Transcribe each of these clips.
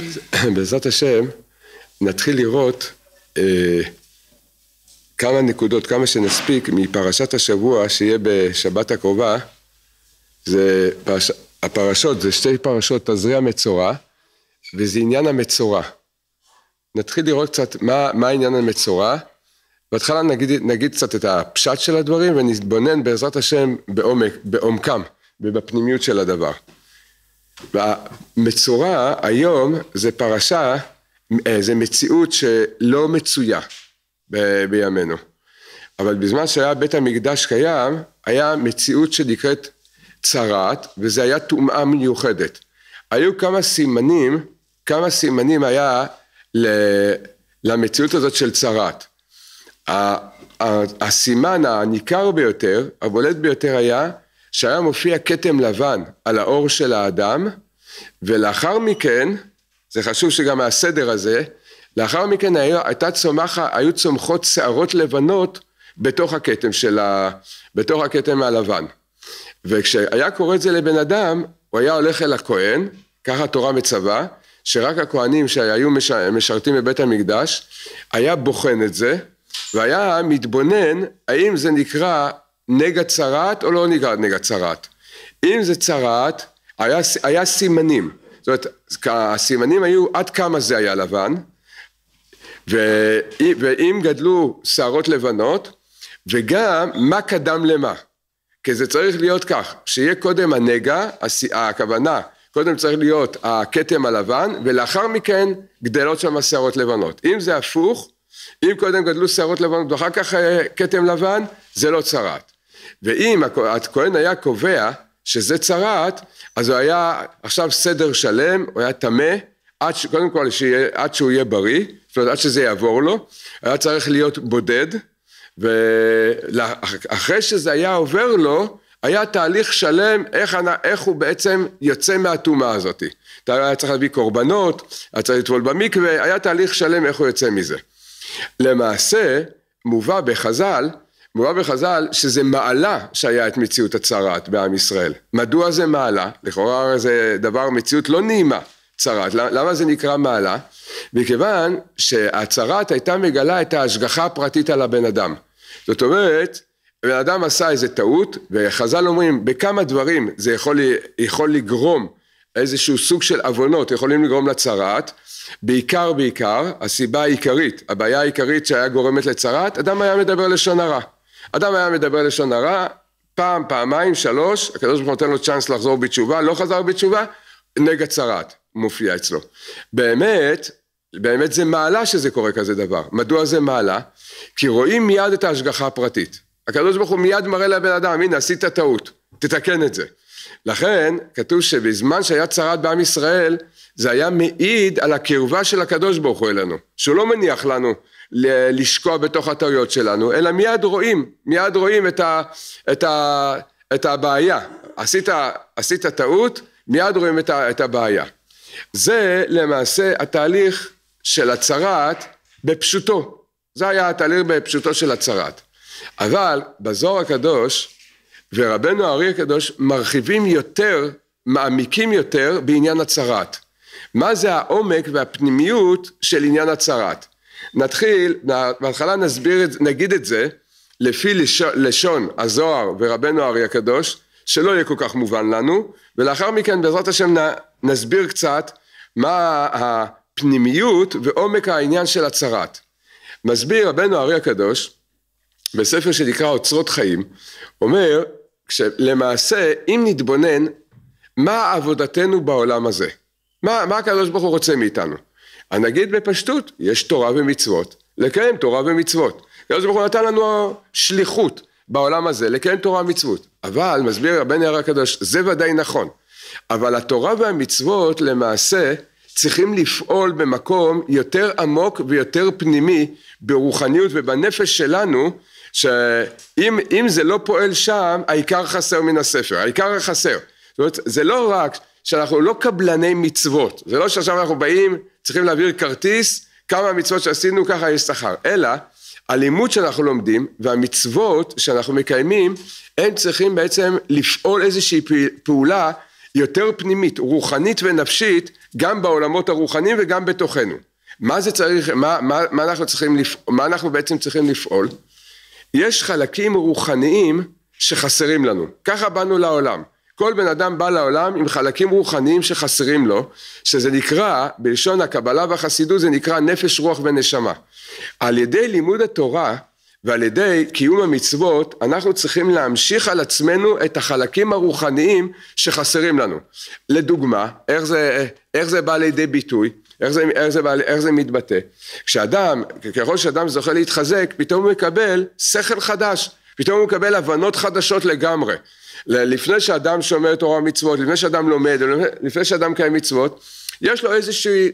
בעזרת השם, נתחיל לראות אה, כמה נקודות, כמה שנספיק מפרשת השבוע שיהיה בשבת הקרובה, זה פרש, הפרשות, זה שתי פרשות תזריע מצורע, וזה עניין המצורע. נתחיל לראות קצת מה, מה עניין המצורע. בהתחלה נגיד, נגיד קצת את הפשט של הדברים ונתבונן בעזרת השם בעומק, בעומקם ובפנימיות של הדבר. המצורע היום זה פרשה, אה, זה מציאות שלא מצויה ב, בימינו. אבל בזמן שהיה בית המקדש קיים, היה מציאות שנקראת צרעת, וזה היה טומאה מיוחדת. היו כמה סימנים, כמה סימנים היה ל, למציאות הזאת של צרעת. הסימן הניכר ביותר, הבולט ביותר היה שהיה מופיע כתם לבן על האור של האדם, ולאחר מכן, זה חשוב שגם מהסדר הזה, לאחר מכן היו, הייתה צומחה, היו צומחות שערות לבנות בתוך הכתם של ה... בתוך הכתם הלבן. וכשהיה קורא את זה לבן אדם, הוא היה הולך אל הכהן, ככה התורה מצווה, שרק הכהנים שהיו מש, משרתים בבית המקדש, היה בוחן את זה, והיה מתבונן האם זה נקרא נגע צרעת או לא נגרעת נגע צרעת. אם זה צרעת, היה, היה סימנים. זאת אומרת, הסימנים היו עד כמה זה היה לבן, ו, ואם גדלו שערות לבנות, וגם מה קדם למה. כי זה צריך להיות כך, שיהיה קודם הנגע, הכוונה, קודם צריך להיות הכתם הלבן, ולאחר מכן גדלות שם שערות לבנות. אם זה הפוך, אם קודם גדלו שערות לבנות ואחר כך אה, כתם לבן, זה לא צרעת. ואם הכהן היה קובע שזה צרעת, אז הוא היה עכשיו סדר שלם, הוא היה טמא, עד ש... קודם כל שיה... עד שהוא יהיה בריא, זאת אומרת עד שזה יעבור לו, היה צריך להיות בודד, ואחרי שזה היה עובר לו, היה תהליך שלם איך, איך הוא בעצם יוצא מהטומאה הזאת. אתה היה צריך להביא קורבנות, היה צריך לטבול במקווה, היה תהליך שלם איך הוא יוצא מזה. למעשה, מובא בחז"ל מובא בחז"ל שזה מעלה שהיה את מציאות הצרעת בעם ישראל. מדוע זה מעלה? לכאורה זה דבר, מציאות לא נעימה, צרעת. למה זה נקרא מעלה? מכיוון שהצרעת הייתה מגלה את ההשגחה הפרטית על הבן אדם. זאת אומרת, הבן אדם עשה איזה טעות, וחז"ל אומרים בכמה דברים זה יכול, יכול לגרום איזשהו סוג של עוונות יכולים לגרום לצרעת, בעיקר בעיקר, הסיבה העיקרית, הבעיה העיקרית שהיה גורמת לצרעת, אדם היה מדבר לשון הרע. אדם היה מדבר לשון הרע, פעם, פעמיים, שלוש, הקדוש ברוך הוא נותן לו צ'אנס לחזור בתשובה, לא חזר בתשובה, נגע צרעת מופיע אצלו. באמת, באמת זה מעלה שזה קורה כזה דבר. מדוע זה מעלה? כי רואים מיד את ההשגחה הפרטית. הקדוש ברוך הוא מיד מראה לבן אדם, הנה עשית טעות, תתקן את זה. לכן כתוב שבזמן שהיה צרעת בעם ישראל, זה היה מעיד על הקרבה של הקדוש ברוך הוא אלינו, שהוא לא מניח לנו לשקוע בתוך הטעויות שלנו, אלא מיד רואים, מיד רואים את, ה, את, ה, את הבעיה. עשית, עשית טעות, מיד רואים את, ה, את הבעיה. זה למעשה התהליך של הצהרת בפשוטו. זה היה התהליך בפשוטו של הצהרת. אבל בזוהר הקדוש ורבנו הארי הקדוש מרחיבים יותר, מעמיקים יותר בעניין הצהרת. מה זה העומק והפנימיות של עניין הצהרת? נתחיל, בהתחלה נסביר, את, נגיד את זה, לפי לשון, לשון הזוהר ורבנו הארי הקדוש, שלא יהיה כל כך מובן לנו, ולאחר מכן בעזרת השם נ, נסביר קצת מה הפנימיות ועומק העניין של הצהרת. מסביר רבנו הארי הקדוש, בספר שנקרא אוצרות חיים, אומר שלמעשה אם נתבונן מה עבודתנו בעולם הזה, מה, מה הקדוש ברוך הוא רוצה מאיתנו, הנגיד בפשטות, יש תורה ומצוות, לקיים תורה ומצוות. הקדוש ברוך הוא נתן לנו שליחות בעולם הזה, לקיים תורה ומצוות. אבל, מסביר הבן יער הקדוש, זה ודאי נכון. אבל התורה והמצוות למעשה צריכים לפעול במקום יותר עמוק ויותר פנימי ברוחניות ובנפש שלנו שאם זה לא פועל שם העיקר חסר מן הספר העיקר חסר. זאת אומרת זה לא רק שאנחנו לא קבלני מצוות, זה לא שעכשיו אנחנו באים, צריכים להעביר כרטיס, כמה מצוות שעשינו ככה יש שכר, אלא הלימוד שאנחנו לומדים והמצוות שאנחנו מקיימים, הם צריכים בעצם לפעול איזושהי פעולה יותר פנימית, רוחנית ונפשית, גם בעולמות הרוחניים וגם בתוכנו. מה זה צריך, מה, מה, מה, אנחנו, צריכים לפ, מה אנחנו בעצם צריכים לפעול? יש חלקים רוחניים שחסרים לנו, ככה באנו לעולם. כל בן אדם בא לעולם עם חלקים רוחניים שחסרים לו, שזה נקרא, בלשון הקבלה והחסידות זה נקרא נפש רוח ונשמה. על ידי לימוד התורה ועל ידי קיום המצוות אנחנו צריכים להמשיך על עצמנו את החלקים הרוחניים שחסרים לנו. לדוגמה, איך זה, איך זה בא לידי ביטוי? איך זה, איך, זה, איך זה מתבטא? כשאדם, ככל שאדם זוכה להתחזק, פתאום הוא מקבל שכל חדש, פתאום הוא מקבל הבנות חדשות לגמרי. לפני שאדם שומר תורה ומצוות, לפני שאדם לומד, לפני שאדם קיים מצוות, יש לו איזושהי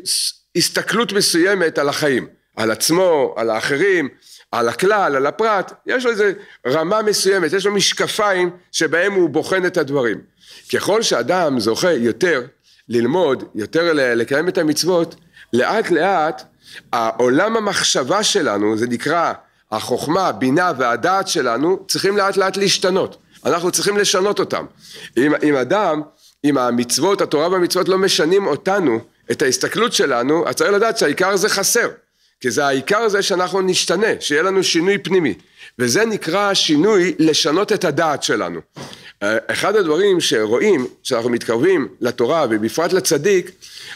הסתכלות מסוימת על החיים, על עצמו, על האחרים, על הכלל, על הפרט, יש לו איזו רמה מסוימת, יש לו משקפיים שבהם הוא בוחן את הדברים. ככל שאדם זוכה יותר ללמוד, יותר לקיים את המצוות, לאט לאט העולם המחשבה שלנו, זה נקרא החוכמה, הבינה והדעת שלנו, צריכים לאט לאט להשתנות. אנחנו צריכים לשנות אותם. אם, אם אדם, אם המצוות, התורה והמצוות לא משנים אותנו, את ההסתכלות שלנו, אז צריך לדעת שהעיקר זה חסר. כי זה העיקר זה שאנחנו נשתנה, שיהיה לנו שינוי פנימי. וזה נקרא שינוי לשנות את הדעת שלנו. אה, אחד הדברים שרואים, שאנחנו מתקרבים לתורה ובפרט לצדיק,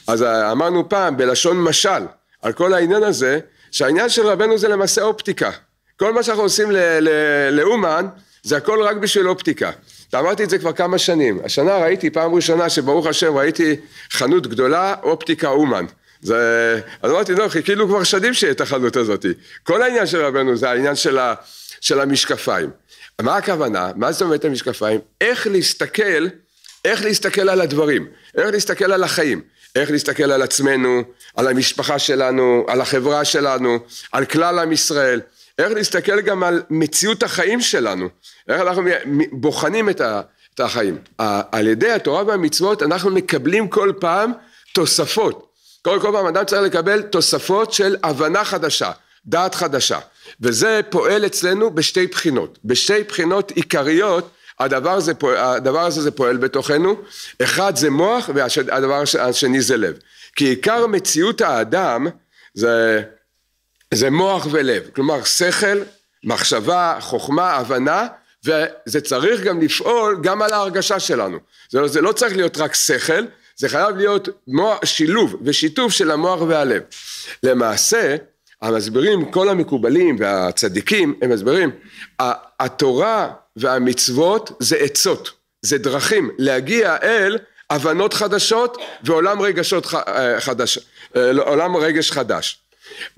אז אה, אמרנו פעם בלשון משל, על כל העניין הזה, שהעניין של רבנו זה למעשה אופטיקה. כל מה שאנחנו עושים לאומן, ל- זה הכל רק בשביל אופטיקה. ואמרתי את זה כבר כמה שנים. השנה ראיתי פעם ראשונה שברוך השם ראיתי חנות גדולה, אופטיקה אומן. זה, אז אמרתי, לא, חיכינו כבר שנים שיהיה את החנות הזאת. כל העניין של רבנו זה העניין של, ה, של המשקפיים. מה הכוונה? מה זאת אומרת המשקפיים? איך להסתכל, איך להסתכל על הדברים, איך להסתכל על החיים, איך להסתכל על עצמנו, על המשפחה שלנו, על החברה שלנו, על כלל עם ישראל. איך להסתכל גם על מציאות החיים שלנו, איך אנחנו בוחנים את, את החיים. על ידי התורה והמצוות אנחנו מקבלים כל פעם תוספות. כל, כל פעם אדם צריך לקבל תוספות של הבנה חדשה, דעת חדשה. וזה פועל אצלנו בשתי בחינות. בשתי בחינות עיקריות הדבר הזה, הדבר הזה זה פועל בתוכנו. אחד זה מוח והדבר השני זה לב. כי עיקר מציאות האדם זה זה מוח ולב, כלומר שכל, מחשבה, חוכמה, הבנה, וזה צריך גם לפעול גם על ההרגשה שלנו. זה, לא, זה לא צריך להיות רק שכל, זה חייב להיות מוח, שילוב ושיתוף של המוח והלב. למעשה, המסבירים, כל המקובלים והצדיקים, הם מסבירים, התורה והמצוות זה עצות, זה דרכים להגיע אל הבנות חדשות ועולם רגשות אה, חדש, אה, לא, עולם רגש חדש.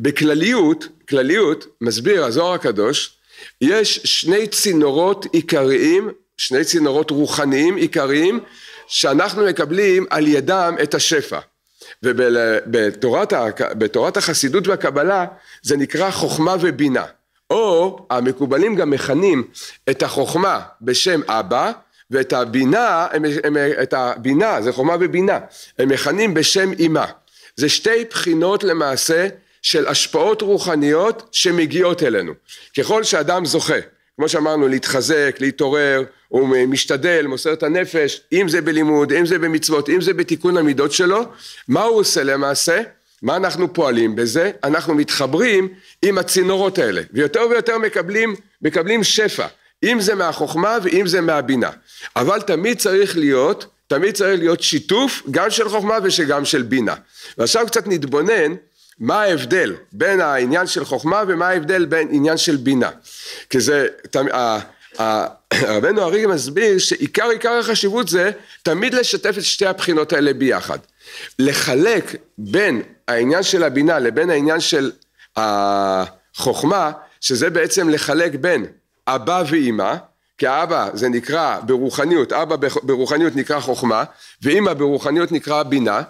בכלליות, כלליות, מסביר הזוהר הקדוש, יש שני צינורות עיקריים, שני צינורות רוחניים עיקריים, שאנחנו מקבלים על ידם את השפע. ובתורת ה, החסידות והקבלה זה נקרא חוכמה ובינה. או המקובלים גם מכנים את החוכמה בשם אבא ואת הבינה, הם, הם, את הבינה, זה חוכמה ובינה, הם מכנים בשם אמה. זה שתי בחינות למעשה של השפעות רוחניות שמגיעות אלינו. ככל שאדם זוכה, כמו שאמרנו, להתחזק, להתעורר, הוא משתדל, מוסר את הנפש, אם זה בלימוד, אם זה במצוות, אם זה בתיקון המידות שלו, מה הוא עושה למעשה? מה אנחנו פועלים בזה? אנחנו מתחברים עם הצינורות האלה, ויותר ויותר מקבלים, מקבלים שפע, אם זה מהחוכמה ואם זה מהבינה. אבל תמיד צריך להיות, תמיד צריך להיות שיתוף גם של חוכמה ושגם של בינה. ועכשיו קצת נתבונן מה ההבדל בין העניין של חוכמה ומה ההבדל בין עניין של בינה. כי זה, רבנו הרי מסביר שעיקר עיקר החשיבות זה תמיד לשתף את שתי הבחינות האלה ביחד. לחלק בין העניין של הבינה לבין העניין של החוכמה, שזה בעצם לחלק בין אבא ואימא, כי האבא זה נקרא ברוחניות, אבא ברוחניות נקרא חוכמה, ואימא ברוחניות נקרא בינה,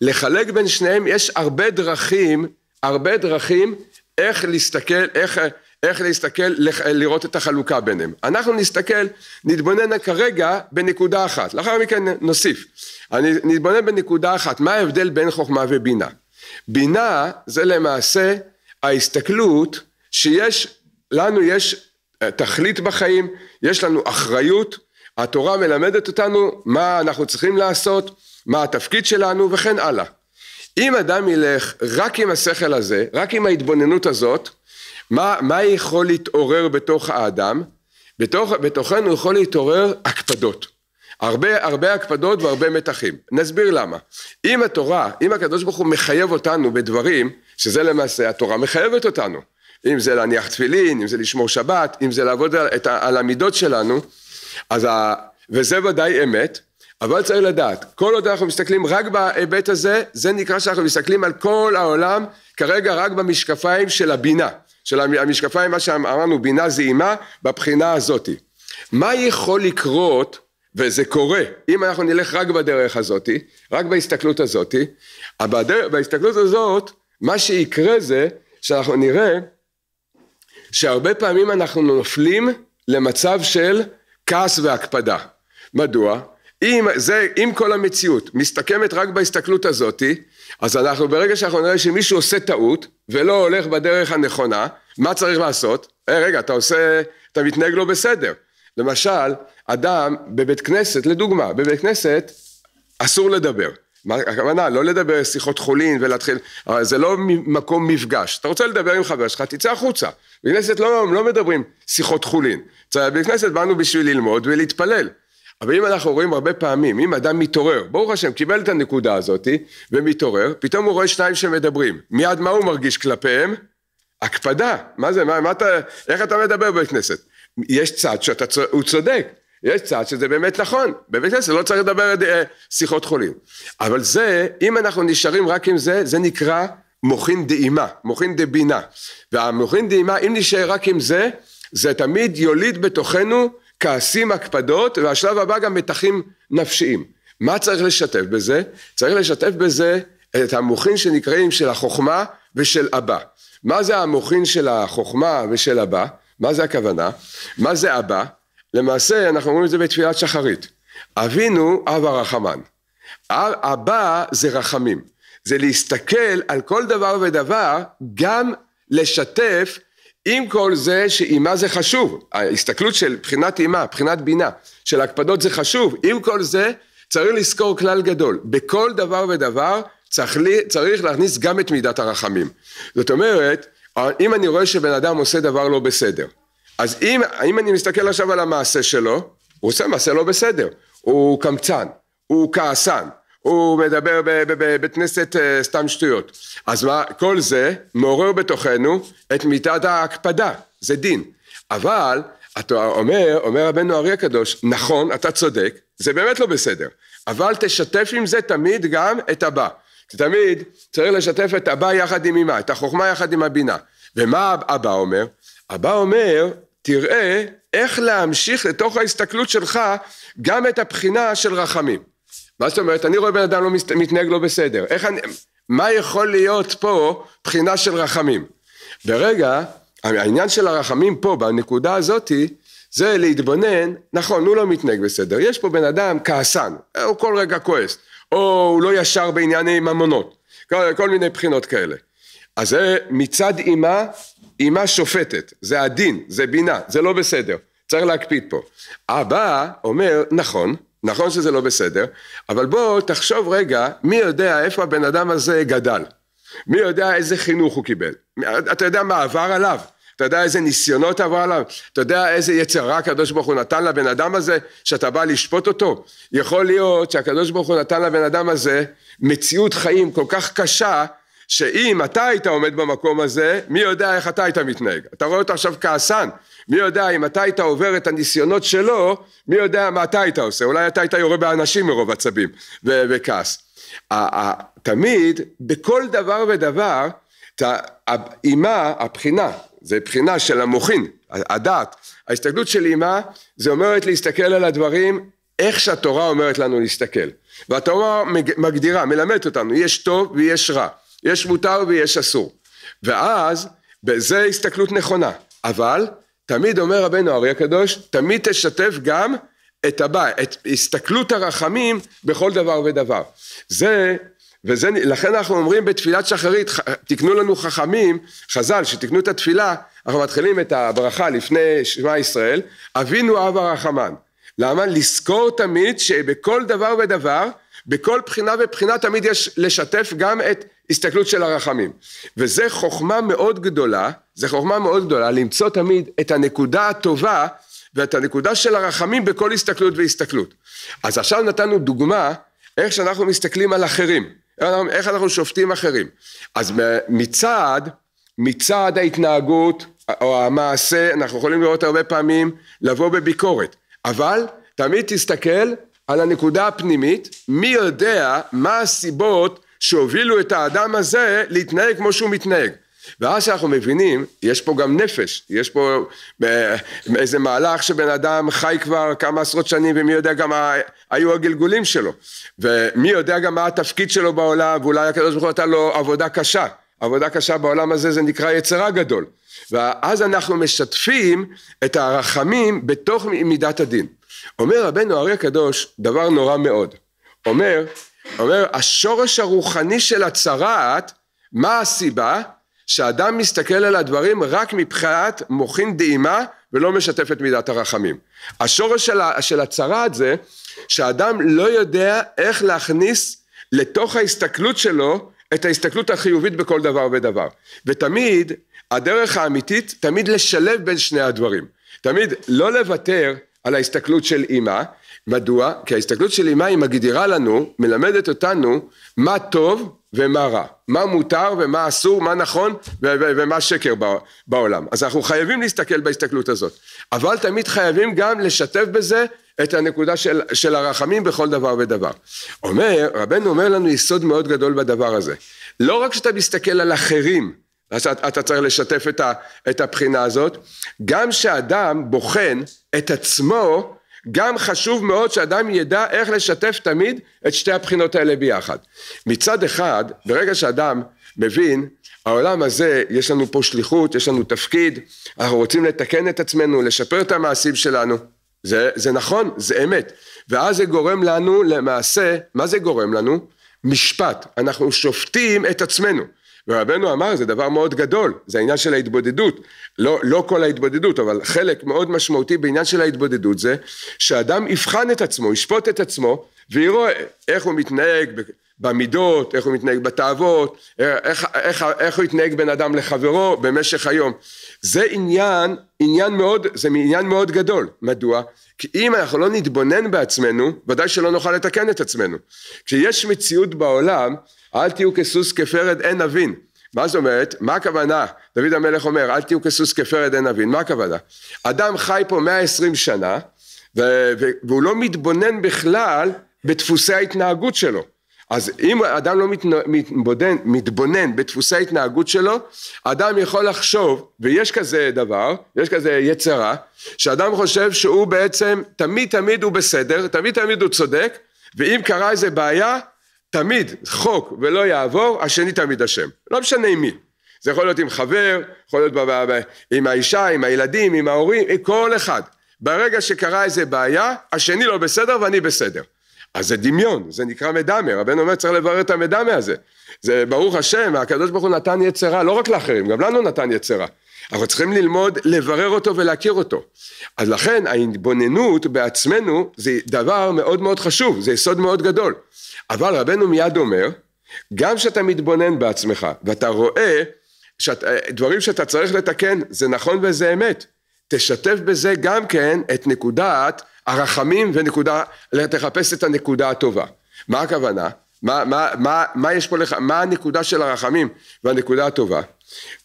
לחלק בין שניהם יש הרבה דרכים, הרבה דרכים איך להסתכל, איך, איך להסתכל, לח, לראות את החלוקה ביניהם. אנחנו נסתכל, נתבונן כרגע בנקודה אחת, לאחר מכן נוסיף. אני, נתבונן בנקודה אחת, מה ההבדל בין חוכמה ובינה? בינה זה למעשה ההסתכלות שיש, לנו יש אה, תכלית בחיים, יש לנו אחריות, התורה מלמדת אותנו מה אנחנו צריכים לעשות, מה התפקיד שלנו וכן הלאה. אם אדם ילך רק עם השכל הזה, רק עם ההתבוננות הזאת, מה, מה יכול להתעורר בתוך האדם? בתוך, בתוכנו יכול להתעורר הקפדות. הרבה, הרבה הקפדות והרבה מתחים. נסביר למה. אם התורה, אם הקדוש ברוך הוא מחייב אותנו בדברים, שזה למעשה התורה מחייבת אותנו. אם זה להניח תפילין, אם זה לשמור שבת, אם זה לעבוד על, על המידות שלנו, אז ה, וזה ודאי אמת, אבל צריך לדעת, כל עוד אנחנו מסתכלים רק בהיבט הזה, זה נקרא שאנחנו מסתכלים על כל העולם, כרגע רק במשקפיים של הבינה, של המשקפיים, מה שאמרנו, בינה זעימה, בבחינה הזאתי. מה יכול לקרות, וזה קורה, אם אנחנו נלך רק בדרך הזאתי, רק בהסתכלות הזאתי, בדר... בהסתכלות הזאת, מה שיקרה זה שאנחנו נראה שהרבה פעמים אנחנו נופלים למצב של כעס והקפדה. מדוע? אם, זה, אם כל המציאות מסתכמת רק בהסתכלות הזאתי, אז אנחנו ברגע שאנחנו נראה שמישהו עושה טעות ולא הולך בדרך הנכונה, מה צריך לעשות? hey, אה, רגע, אתה עושה, אתה מתנהג לא בסדר. למשל, אדם בבית כנסת, לדוגמה, בבית כנסת אסור לדבר. מה, הכוונה, לא לדבר שיחות חולין ולהתחיל, אה, זה לא מקום מפגש. אתה רוצה לדבר עם חבר שלך, תצא החוצה. בכנסת לא, לא מדברים שיחות חולין. בכנסת באנו בשביל ללמוד ולהתפלל. אבל אם אנחנו רואים הרבה פעמים, אם אדם מתעורר, ברוך השם, קיבל את הנקודה הזאת, ומתעורר, פתאום הוא רואה שניים שמדברים. מיד מה הוא מרגיש כלפיהם? הקפדה. מה זה, מה, מה אתה, איך אתה מדבר בבית כנסת? יש צד שאתה, הוא צודק. יש צד שזה באמת נכון, בבית כנסת לא צריך לדבר על אה, שיחות חולים. אבל זה, אם אנחנו נשארים רק עם זה, זה נקרא מוחין דאימה, מוחין דבינה. והמוחין דאימה, אם נשאר רק עם זה, זה תמיד יוליד בתוכנו כעסים, הקפדות, והשלב הבא גם מתחים נפשיים. מה צריך לשתף בזה? צריך לשתף בזה את המוחין שנקראים של החוכמה ושל אבא. מה זה המוחין של החוכמה ושל אבא? מה זה הכוונה? מה זה אבא? למעשה אנחנו אומרים את זה בתפילת שחרית. אבינו אב הרחמן. אבא זה רחמים. זה להסתכל על כל דבר ודבר, גם לשתף עם כל זה שאימה זה חשוב, ההסתכלות של בחינת אימה, בחינת בינה, של הקפדות זה חשוב, עם כל זה צריך לזכור כלל גדול, בכל דבר ודבר צריך, לי, צריך להכניס גם את מידת הרחמים. זאת אומרת, אם אני רואה שבן אדם עושה דבר לא בסדר, אז אם, אם אני מסתכל עכשיו על המעשה שלו, הוא עושה מעשה לא בסדר, הוא קמצן, הוא כעסן, הוא מדבר בבית כנסת אה, סתם שטויות. אז מה, כל זה מעורר בתוכנו את מידת ההקפדה, זה דין. אבל, אתה אומר, אומר רבנו אריה הקדוש, נכון, אתה צודק, זה באמת לא בסדר, אבל תשתף עם זה תמיד גם את הבא. כי תמיד צריך לשתף את הבא יחד עם אמה, את החוכמה יחד עם הבינה. ומה הבא אומר? הבא אומר, תראה איך להמשיך לתוך ההסתכלות שלך גם את הבחינה של רחמים. מה זאת אומרת? אני רואה בן אדם לא מת, מתנהג לא בסדר. איך אני... מה יכול להיות פה בחינה של רחמים? ברגע, העניין של הרחמים פה, בנקודה הזאתי, זה להתבונן, נכון, הוא לא מתנהג בסדר. יש פה בן אדם כעסן, הוא כל רגע כועס, או הוא לא ישר בענייני ממונות, כל, כל מיני בחינות כאלה. אז זה מצד אימה, אימה שופטת, זה הדין, זה בינה, זה לא בסדר, צריך להקפיד פה. אבא אומר, נכון, נכון שזה לא בסדר, אבל בוא תחשוב רגע, מי יודע איפה הבן אדם הזה גדל? מי יודע איזה חינוך הוא קיבל? אתה יודע מה עבר עליו? אתה יודע איזה ניסיונות עבר עליו? אתה יודע איזה יצרה הקדוש ברוך הוא נתן לבן אדם הזה שאתה בא לשפוט אותו? יכול להיות שהקדוש ברוך הוא נתן לבן אדם הזה מציאות חיים כל כך קשה שאם אתה היית עומד במקום הזה, מי יודע איך אתה היית מתנהג? אתה רואה אותו עכשיו כעסן, מי יודע אם אתה היית עובר את הניסיונות שלו, מי יודע מה אתה היית עושה, אולי אתה היית יורה באנשים מרוב עצבים וכעס. תמיד, בכל דבר ודבר, אימה, הבחינה, זה בחינה של המוחין, הדעת. ההסתכלות של אימה, זה אומרת להסתכל על הדברים איך שהתורה אומרת לנו להסתכל. והתורה מגדירה, מלמדת אותנו, יש טוב ויש רע, יש מותר ויש אסור. ואז, זה הסתכלות נכונה. אבל תמיד אומר רבנו אריה הקדוש, תמיד תשתף גם את הבא, את הסתכלות הרחמים בכל דבר ודבר. זה, וזה, לכן אנחנו אומרים בתפילת שחרית, תקנו לנו חכמים, חז"ל, שתקנו את התפילה, אנחנו מתחילים את הברכה לפני שמע ישראל, אבינו אב הרחמן. למה? לזכור תמיד שבכל דבר ודבר, בכל בחינה ובחינה תמיד יש לשתף גם את הסתכלות של הרחמים. וזה חוכמה מאוד גדולה, זה חוכמה מאוד גדולה למצוא תמיד את הנקודה הטובה ואת הנקודה של הרחמים בכל הסתכלות והסתכלות. אז עכשיו נתנו דוגמה איך שאנחנו מסתכלים על אחרים, איך אנחנו שופטים אחרים. אז מצד, מצד ההתנהגות או המעשה, אנחנו יכולים לראות הרבה פעמים לבוא בביקורת, אבל תמיד תסתכל על הנקודה הפנימית, מי יודע מה הסיבות שהובילו את האדם הזה להתנהג כמו שהוא מתנהג. ואז אנחנו מבינים, יש פה גם נפש, יש פה אה, איזה מהלך שבן אדם חי כבר כמה עשרות שנים ומי יודע גם מה היו הגלגולים שלו, ומי יודע גם מה התפקיד שלו בעולם, ואולי הקדוש ברוך הוא נתן לו עבודה קשה, עבודה קשה בעולם הזה זה נקרא יצרה גדול, ואז אנחנו משתפים את הרחמים בתוך מידת הדין. אומר רבנו הארי הקדוש דבר נורא מאוד, אומר אומר, השורש הרוחני של הצרעת, מה הסיבה? שאדם מסתכל על הדברים רק מבחינת מוחין דהימה ולא משתף את מידת הרחמים. השורש של, של הצרעת זה שאדם לא יודע איך להכניס לתוך ההסתכלות שלו את ההסתכלות החיובית בכל דבר ודבר. ותמיד הדרך האמיתית תמיד לשלב בין שני הדברים. תמיד לא לוותר על ההסתכלות של אימא מדוע? כי ההסתכלות של אמה היא מגדירה לנו, מלמדת אותנו מה טוב ומה רע, מה מותר ומה אסור, מה נכון ומה שקר בעולם. אז אנחנו חייבים להסתכל בהסתכלות הזאת, אבל תמיד חייבים גם לשתף בזה את הנקודה של, של הרחמים בכל דבר ודבר. אומר, רבנו אומר לנו יסוד מאוד גדול בדבר הזה. לא רק שאתה מסתכל על אחרים, אז אתה, אתה צריך לשתף את, ה, את הבחינה הזאת, גם כשאדם בוחן את עצמו גם חשוב מאוד שאדם ידע איך לשתף תמיד את שתי הבחינות האלה ביחד. מצד אחד, ברגע שאדם מבין, העולם הזה, יש לנו פה שליחות, יש לנו תפקיד, אנחנו רוצים לתקן את עצמנו, לשפר את המעשים שלנו. זה, זה נכון, זה אמת. ואז זה גורם לנו למעשה, מה זה גורם לנו? משפט. אנחנו שופטים את עצמנו. ורבנו אמר, זה דבר מאוד גדול, זה העניין של ההתבודדות. לא, לא כל ההתבודדות, אבל חלק מאוד משמעותי בעניין של ההתבודדות זה שאדם יבחן את עצמו, ישפוט את עצמו, ויראה איך הוא מתנהג במידות, איך הוא מתנהג בתאוות, איך, איך, איך הוא התנהג בין אדם לחברו במשך היום. זה עניין, עניין מאוד, זה עניין מאוד גדול. מדוע? כי אם אנחנו לא נתבונן בעצמנו, ודאי שלא נוכל לתקן את עצמנו. כשיש מציאות בעולם, אל תהיו כסוס כפרד אין אבין. מה זאת אומרת? מה הכוונה? דוד המלך אומר, אל תהיו כסוס כפרד אין אבין, מה הכוונה? אדם חי פה 120 שנה, והוא לא מתבונן בכלל בדפוסי ההתנהגות שלו. אז אם אדם לא מתבונן, מתבונן בדפוסי ההתנהגות שלו, אדם יכול לחשוב, ויש כזה דבר, יש כזה יצרה, שאדם חושב שהוא בעצם תמיד תמיד הוא בסדר, תמיד תמיד הוא צודק, ואם קרה איזה בעיה, תמיד חוק ולא יעבור, השני תמיד אשם. לא משנה עם מי. זה יכול להיות עם חבר, יכול להיות עם האישה, עם הילדים, עם ההורים, עם כל אחד. ברגע שקרה איזה בעיה, השני לא בסדר ואני בסדר. אז זה דמיון, זה נקרא מדמה, רבנו אומר צריך לברר את המדמה הזה. זה ברוך השם, הקדוש ברוך הוא נתן יצרה, לא רק לאחרים, גם לנו נתן יצרה. אנחנו צריכים ללמוד לברר אותו ולהכיר אותו. אז לכן ההתבוננות בעצמנו זה דבר מאוד מאוד חשוב, זה יסוד מאוד גדול. אבל רבנו מיד אומר, גם כשאתה מתבונן בעצמך ואתה רואה שאת, אה, דברים שאתה צריך לתקן, זה נכון וזה אמת. תשתף בזה גם כן את נקודת הרחמים ונקודה, תחפש את הנקודה הטובה. מה הכוונה? מה, מה, מה, מה יש פה לך, מה הנקודה של הרחמים והנקודה הטובה?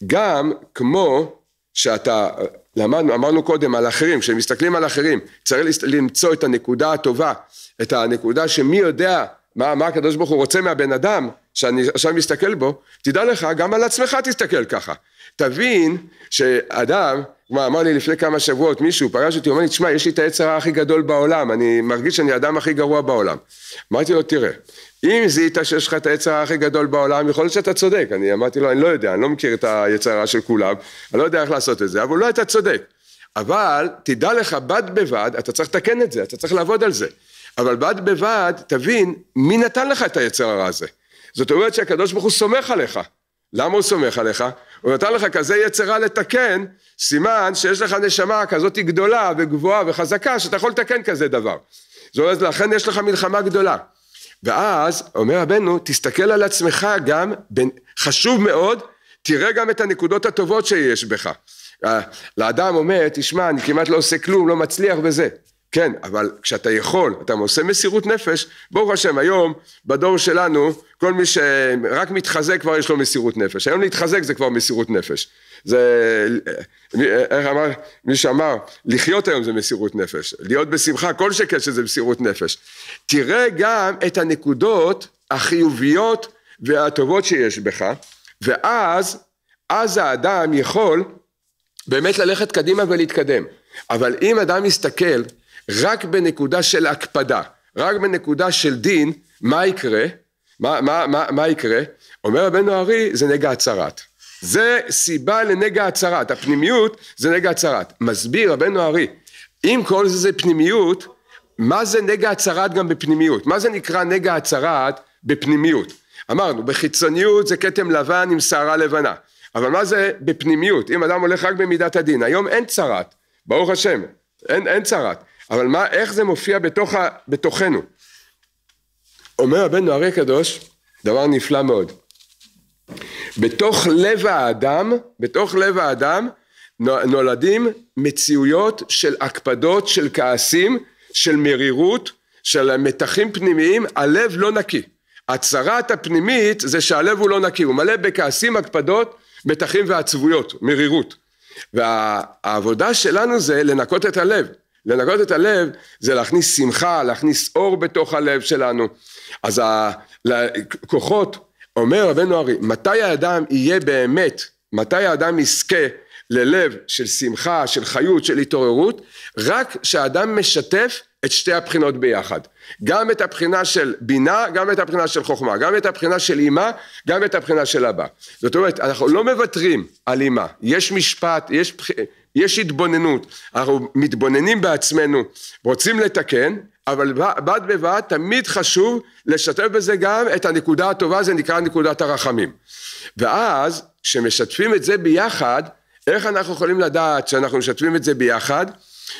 גם כמו שאתה, למדנו, אמרנו קודם על אחרים, כשמסתכלים על אחרים, צריך למצוא את הנקודה הטובה, את הנקודה שמי יודע מה, מה הקדוש ברוך הוא רוצה מהבן אדם, שאני עכשיו מסתכל בו, תדע לך, גם על עצמך תסתכל ככה. תבין שאדם, כלומר, אמר לי לפני כמה שבועות מישהו פגש אותי, הוא אומר לי, תשמע, יש לי את העץ הרע הכי גדול בעולם, אני מרגיש שאני האדם הכי גרוע בעולם. אמרתי לו, תראה, אם זיהית שיש לך את העץ הרע הכי גדול בעולם, יכול להיות שאתה צודק. אני אמרתי לו, אני לא יודע, אני לא מכיר את הרע של כולם, אני לא יודע איך לעשות את זה, אבל אולי אתה צודק. אבל תדע לך, בד בבד, אתה צריך לתקן את זה, אתה צריך לעבוד על זה. אבל בד בבד, תבין, מי נתן לך את היצר הרע הזה? זאת אומרת שהקדוש ברוך הוא סומך עליך. למה הוא סומך עליך? הוא נתן לך כזה יצרה לתקן, סימן שיש לך נשמה כזאת גדולה וגבוהה וחזקה שאתה יכול לתקן כזה דבר. זאת אומרת, לכן יש לך מלחמה גדולה. ואז אומר רבנו, תסתכל על עצמך גם, בין, חשוב מאוד, תראה גם את הנקודות הטובות שיש בך. אה, לאדם אומר, תשמע, אני כמעט לא עושה כלום, לא מצליח בזה. כן, אבל כשאתה יכול, אתה עושה מסירות נפש, ברוך השם, היום, בדור שלנו, כל מי שרק מתחזק כבר יש לו מסירות נפש. היום להתחזק זה כבר מסירות נפש. זה, אה, אה, אה, איך אמר, מי שאמר, לחיות היום זה מסירות נפש. להיות בשמחה, כל שקט שזה מסירות נפש. תראה גם את הנקודות החיוביות והטובות שיש בך, ואז, אז האדם יכול באמת ללכת קדימה ולהתקדם. אבל אם אדם מסתכל, רק בנקודה של הקפדה, רק בנקודה של דין, מה יקרה? מה, מה, מה, מה יקרה? אומר רבנו ארי, זה נגע הצהרת. זה סיבה לנגע הצהרת. הפנימיות זה נגע הצהרת. מסביר רבנו ארי, אם כל זה זה פנימיות, מה זה נגע הצהרת גם בפנימיות? מה זה נקרא נגע הצהרת בפנימיות? אמרנו, בחיצוניות זה כתם לבן עם שערה לבנה. אבל מה זה בפנימיות? אם אדם הולך רק במידת הדין, היום אין צרת, ברוך השם, אין, אין צרת. אבל מה, איך זה מופיע בתוך ה, בתוכנו? אומר הבן נוהרי קדוש, דבר נפלא מאוד. בתוך לב האדם, בתוך לב האדם נולדים מציאויות של הקפדות, של כעסים, של מרירות, של מתחים פנימיים, הלב לא נקי. הצרת הפנימית זה שהלב הוא לא נקי, הוא מלא בכעסים, הקפדות, מתחים ועצבויות, מרירות. והעבודה שלנו זה לנקות את הלב. לנקות את הלב זה להכניס שמחה, להכניס אור בתוך הלב שלנו. אז הכוחות, אומר רבנו ארי, מתי האדם יהיה באמת, מתי האדם יזכה ללב של שמחה, של חיות, של התעוררות, רק כשהאדם משתף את שתי הבחינות ביחד. גם את הבחינה של בינה, גם את הבחינה של חוכמה, גם את הבחינה של אימה, גם את הבחינה של אבא. זאת אומרת, אנחנו לא מוותרים על אימה. יש משפט, יש יש התבוננות, אנחנו מתבוננים בעצמנו, רוצים לתקן, אבל בד בבד תמיד חשוב לשתף בזה גם את הנקודה הטובה, זה נקרא נקודת הרחמים. ואז כשמשתפים את זה ביחד, איך אנחנו יכולים לדעת שאנחנו משתפים את זה ביחד?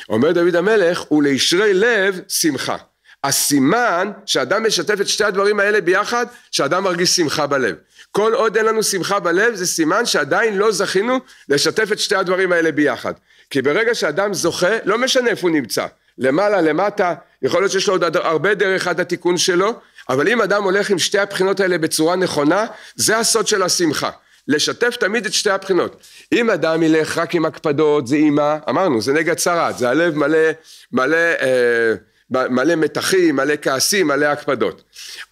אומר דוד המלך, ולישרי לב שמחה. הסימן שאדם משתף את שתי הדברים האלה ביחד, שאדם מרגיש שמחה בלב. כל עוד אין לנו שמחה בלב זה סימן שעדיין לא זכינו לשתף את שתי הדברים האלה ביחד. כי ברגע שאדם זוכה, לא משנה איפה הוא נמצא, למעלה, למטה, יכול להיות שיש לו עוד הרבה דרך עד התיקון שלו, אבל אם אדם הולך עם שתי הבחינות האלה בצורה נכונה, זה הסוד של השמחה. לשתף תמיד את שתי הבחינות. אם אדם ילך רק עם הקפדות, זה אימה, אמרנו, זה נגע צרעת, זה הלב מלא, מלא אה, מלא מתחים, מלא כעסים, מלא הקפדות.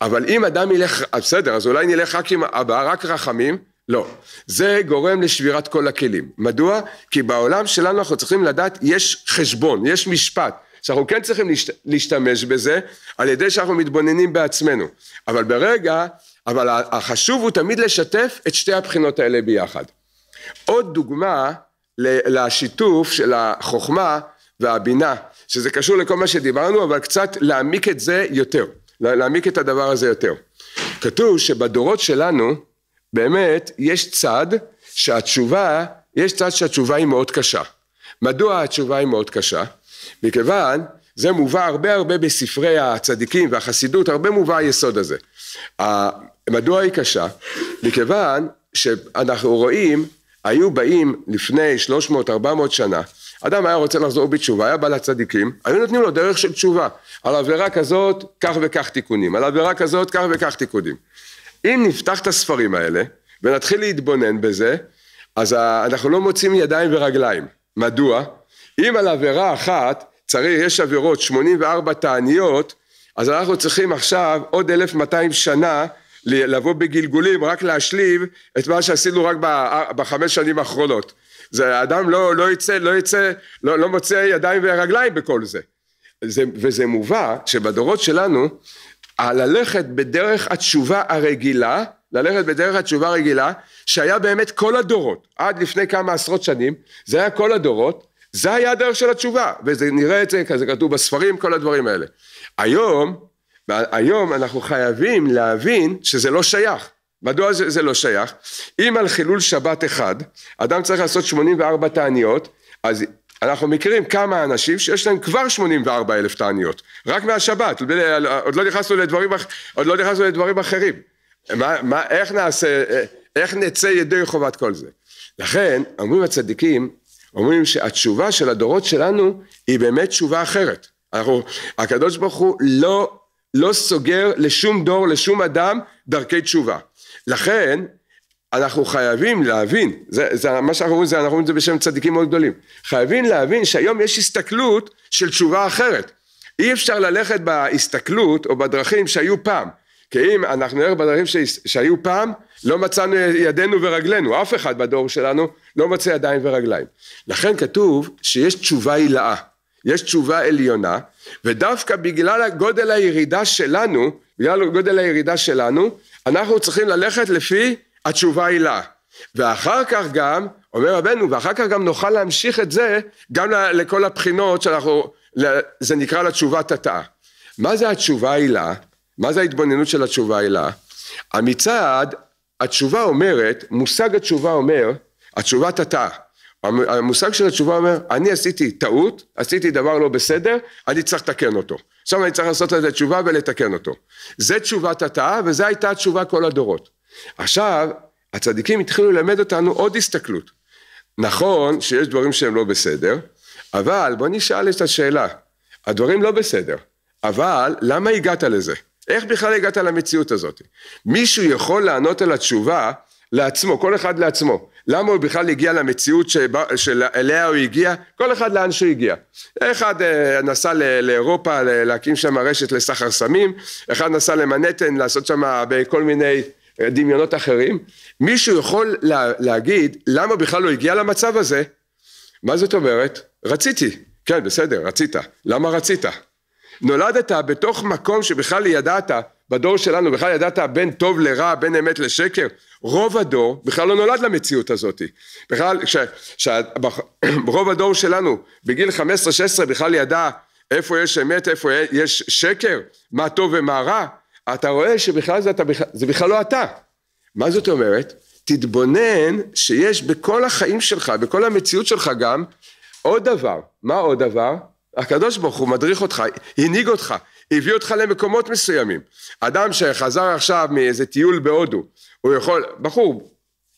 אבל אם אדם ילך, אה, בסדר, אז אולי נלך רק עם אבא, רק רחמים, לא. זה גורם לשבירת כל הכלים. מדוע? כי בעולם שלנו אנחנו צריכים לדעת, יש חשבון, יש משפט. שאנחנו כן צריכים להשת, להשתמש בזה על ידי שאנחנו מתבוננים בעצמנו. אבל ברגע, אבל החשוב הוא תמיד לשתף את שתי הבחינות האלה ביחד. עוד דוגמה לשיתוף של החוכמה והבינה שזה קשור לכל מה שדיברנו, אבל קצת להעמיק את זה יותר, להעמיק את הדבר הזה יותר. כתוב שבדורות שלנו, באמת, יש צד שהתשובה, יש צד שהתשובה היא מאוד קשה. מדוע התשובה היא מאוד קשה? מכיוון, זה מובא הרבה הרבה בספרי הצדיקים והחסידות, הרבה מובא היסוד הזה. מדוע היא קשה? מכיוון שאנחנו רואים, היו באים לפני 300-400 שנה אדם היה רוצה לחזור בתשובה, היה בא לצדיקים, היו נותנים לו דרך של תשובה. על עבירה כזאת, כך וכך תיקונים, על עבירה כזאת, כך וכך תיקונים. אם נפתח את הספרים האלה, ונתחיל להתבונן בזה, אז אנחנו לא מוצאים ידיים ורגליים. מדוע? אם על עבירה אחת, צריך, יש עבירות 84 תעניות, אז אנחנו צריכים עכשיו עוד 1200 שנה לבוא בגלגולים, רק להשלים את מה שעשינו רק אה, בחמש שנים האחרונות. זה אדם לא, לא יצא, לא יצא, לא, לא מוצא ידיים ורגליים בכל זה. זה. וזה מובא שבדורות שלנו, ללכת בדרך התשובה הרגילה, ללכת בדרך התשובה הרגילה, שהיה באמת כל הדורות, עד לפני כמה עשרות שנים, זה היה כל הדורות, זה היה הדרך של התשובה, וזה נראה את זה, כזה כתוב בספרים, כל הדברים האלה. היום, והיום אנחנו חייבים להבין שזה לא שייך. מדוע זה, זה לא שייך? אם על חילול שבת אחד אדם צריך לעשות 84 תעניות, אז אנחנו מכירים כמה אנשים שיש להם כבר 84 אלף תעניות, רק מהשבת, עוד לא נכנסנו לדברים, עוד לא נכנסנו לדברים אחרים. מה, מה, איך נעשה, איך נצא ידי חובת כל זה? לכן אומרים הצדיקים, אומרים שהתשובה של הדורות שלנו היא באמת תשובה אחרת. אנחנו, הקדוש ברוך הוא לא לא סוגר לשום דור, לשום אדם, דרכי תשובה. לכן, אנחנו חייבים להבין, זה, זה מה שאנחנו אומרים, זה, אנחנו אומרים את זה בשם צדיקים מאוד גדולים, חייבים להבין שהיום יש הסתכלות של תשובה אחרת. אי אפשר ללכת בהסתכלות או בדרכים שהיו פעם, כי אם אנחנו נלך בדרכים ש... שהיו פעם, לא מצאנו ידינו ורגלינו, אף אחד בדור שלנו לא מצא ידיים ורגליים. לכן כתוב שיש תשובה הילאה. יש תשובה עליונה, ודווקא בגלל גודל הירידה שלנו, בגלל גודל הירידה שלנו, אנחנו צריכים ללכת לפי התשובה הילה. ואחר כך גם, אומר רבנו, ואחר כך גם נוכל להמשיך את זה גם לכל הבחינות שאנחנו, זה נקרא לתשובת התא. מה זה התשובה הילה? מה זה ההתבוננות של התשובה הילה? המצעד, התשובה אומרת, מושג התשובה אומר, התשובת התא. המושג של התשובה אומר, אני עשיתי טעות, עשיתי דבר לא בסדר, אני צריך לתקן אותו. עכשיו אני צריך לעשות לזה תשובה ולתקן אותו. זה תשובת התאה, וזו הייתה התשובה כל הדורות. עכשיו, הצדיקים התחילו ללמד אותנו עוד הסתכלות. נכון שיש דברים שהם לא בסדר, אבל בוא נשאל את השאלה, הדברים לא בסדר, אבל למה הגעת לזה? איך בכלל הגעת למציאות הזאת? מישהו יכול לענות על התשובה לעצמו, כל אחד לעצמו. למה הוא בכלל הגיע למציאות שאליה הוא הגיע? כל אחד לאן שהוא הגיע. אחד אה, נסע לאירופה להקים שם רשת לסחר סמים, אחד נסע למנהטן לעשות שם בכל מיני אה, דמיונות אחרים. מישהו יכול לה, להגיד למה בכלל הוא הגיע למצב הזה? מה זאת אומרת? רציתי. כן, בסדר, רצית. למה רצית? נולדת בתוך מקום שבכלל ידעת בדור שלנו בכלל ידעת בין טוב לרע, בין אמת לשקר? רוב הדור בכלל לא נולד למציאות הזאת. בכלל, ש, ש, רוב הדור שלנו בגיל 15-16 בכלל ידע איפה יש אמת, איפה יש שקר, מה טוב ומה רע, אתה רואה שבכלל זה, אתה, זה בכלל לא אתה. מה זאת אומרת? תתבונן שיש בכל החיים שלך, בכל המציאות שלך גם, עוד דבר. מה עוד דבר? הקדוש ברוך הוא מדריך אותך, הנהיג אותך, הביא אותך למקומות מסוימים. אדם שחזר עכשיו מאיזה טיול בהודו, הוא יכול, בחור,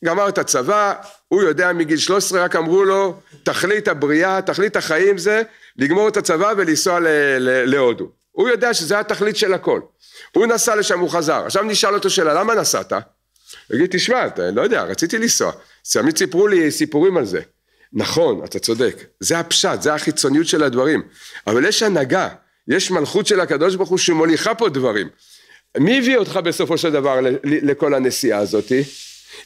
גמר את הצבא, הוא יודע מגיל 13, רק אמרו לו, תכלית הבריאה, תכלית החיים זה לגמור את הצבא ולנסוע להודו. הוא יודע שזה התכלית של הכל. הוא נסע לשם, הוא חזר. עכשיו נשאל אותו שאלה, למה נסעת? הוא יגיד, תשמע, אתה, לא יודע, רציתי לנסוע. תמיד סיפרו לי סיפורים על זה. נכון, אתה צודק. זה הפשט, זה החיצוניות של הדברים. אבל יש הנהגה. יש מלכות של הקדוש ברוך הוא שמוליכה פה דברים. מי הביא אותך בסופו של דבר לכל הנסיעה הזאתי?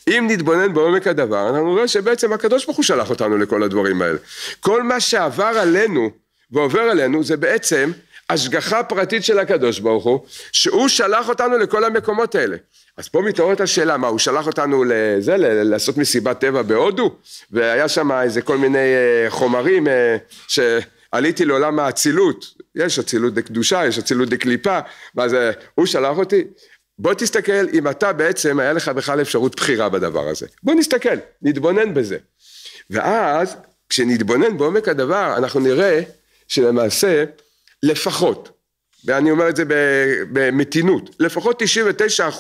אם נתבונן בעומק הדבר, אנחנו רואים שבעצם הקדוש ברוך הוא שלח אותנו לכל הדברים האלה. כל מה שעבר עלינו ועובר עלינו זה בעצם השגחה פרטית של הקדוש ברוך הוא, שהוא שלח אותנו לכל המקומות האלה. אז פה מתעוררת השאלה, מה, הוא שלח אותנו לזה, לעשות מסיבת טבע בהודו? והיה שם איזה כל מיני אה, חומרים אה, ש... עליתי לעולם האצילות, יש אצילות דקדושה, יש אצילות דקליפה, ואז אה, הוא שלח אותי. בוא תסתכל אם אתה בעצם, היה לך בכלל אפשרות בחירה בדבר הזה. בוא נסתכל, נתבונן בזה. ואז, כשנתבונן בעומק הדבר, אנחנו נראה שלמעשה, לפחות, ואני אומר את זה במתינות, לפחות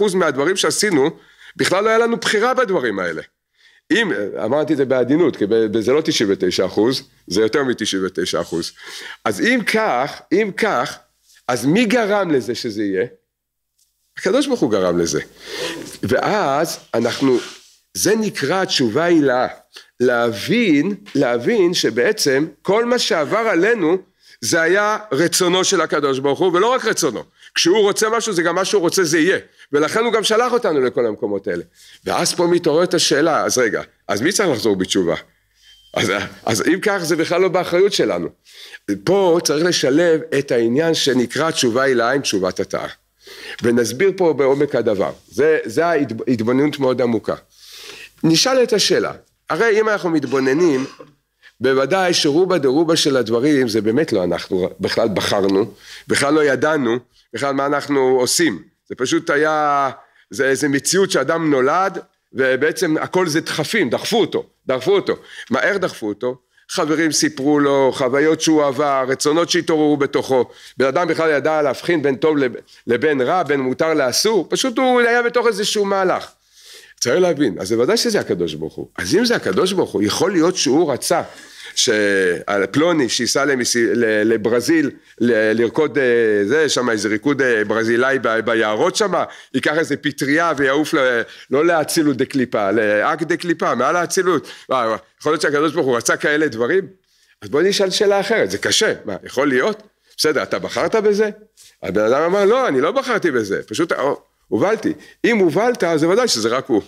99% מהדברים שעשינו, בכלל לא היה לנו בחירה בדברים האלה. אם, אמרתי את זה בעדינות, כי זה לא 99 אחוז, זה יותר מ-99 אחוז. אז אם כך, אם כך, אז מי גרם לזה שזה יהיה? הקדוש ברוך הוא גרם לזה. ואז אנחנו, זה נקרא התשובה הילאה. להבין, להבין שבעצם כל מה שעבר עלינו זה היה רצונו של הקדוש ברוך הוא, ולא רק רצונו. כשהוא רוצה משהו זה גם מה שהוא רוצה זה יהיה. ולכן הוא גם שלח אותנו לכל המקומות האלה. ואז פה מתעוררת השאלה, אז רגע, אז מי צריך לחזור בתשובה? אז, אז אם כך זה בכלל לא באחריות שלנו. פה צריך לשלב את העניין שנקרא תשובה היא לעין, תשובת התאה. ונסביר פה בעומק הדבר. זה, זה ההתבוננות מאוד עמוקה. נשאל את השאלה, הרי אם אנחנו מתבוננים, בוודאי שרובה דרובה של הדברים זה באמת לא אנחנו בכלל בחרנו, בכלל לא ידענו בכלל מה אנחנו עושים. זה פשוט היה, זה איזה מציאות שאדם נולד, ובעצם הכל זה דחפים, דחפו אותו, דחפו אותו. מהר דחפו אותו, חברים סיפרו לו, חוויות שהוא עבר, רצונות שהתעוררו בתוכו. בן אדם בכלל ידע להבחין בין טוב לבין רע, בין מותר לאסור, פשוט הוא היה בתוך איזשהו מהלך. צריך להבין, אז בוודאי שזה הקדוש ברוך הוא. אז אם זה הקדוש ברוך הוא, יכול להיות שהוא רצה שפלוני שייסע למס... לברזיל לרקוד אה, זה, שם איזה ריקוד אה, ברזילאי ביערות שם, ייקח איזה פטריה ויעוף ל... לא לאצילות דה קליפה, לאק דה קליפה, מעל האצילות. יכול להיות שהקדוש ברוך הוא רצה כאלה דברים? אז בוא נשאל שאלה אחרת, זה קשה, מה, יכול להיות? בסדר, אתה בחרת בזה? הבן אדם אמר, לא, אני לא בחרתי בזה, פשוט אה, הובלתי. אם הובלת, אז בוודאי שזה רק הוא.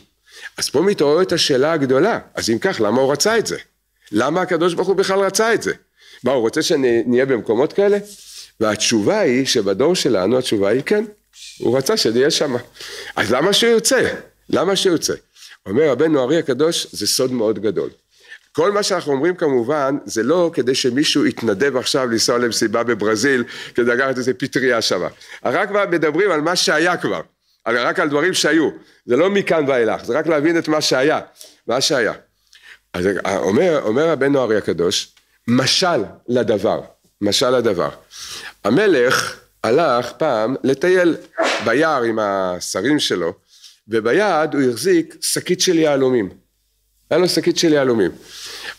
אז פה מתעוררת השאלה הגדולה, אז אם כך, למה הוא רצה את זה? למה הקדוש ברוך הוא בכלל רצה את זה? מה, הוא רוצה שנהיה במקומות כאלה? והתשובה היא שבדור שלנו התשובה היא כן, הוא רצה שנהיה שם. אז למה שהוא ירצה? למה שהוא ירצה? אומר רבנו ארי הקדוש, זה סוד מאוד גדול. כל מה שאנחנו אומרים כמובן, זה לא כדי שמישהו יתנדב עכשיו לנסוע למסיבה בברזיל, כדי לקחת איזה פטריה שמה. רק מדברים על מה שהיה כבר, רק על דברים שהיו. זה לא מכאן ואילך, זה רק להבין את מה שהיה, מה שהיה. אז אה, אומר, אומר הבן נוערי הקדוש, משל לדבר, משל לדבר. המלך הלך פעם לטייל ביער עם השרים שלו, וביד הוא החזיק שקית של יהלומים. היה לו שקית של יהלומים.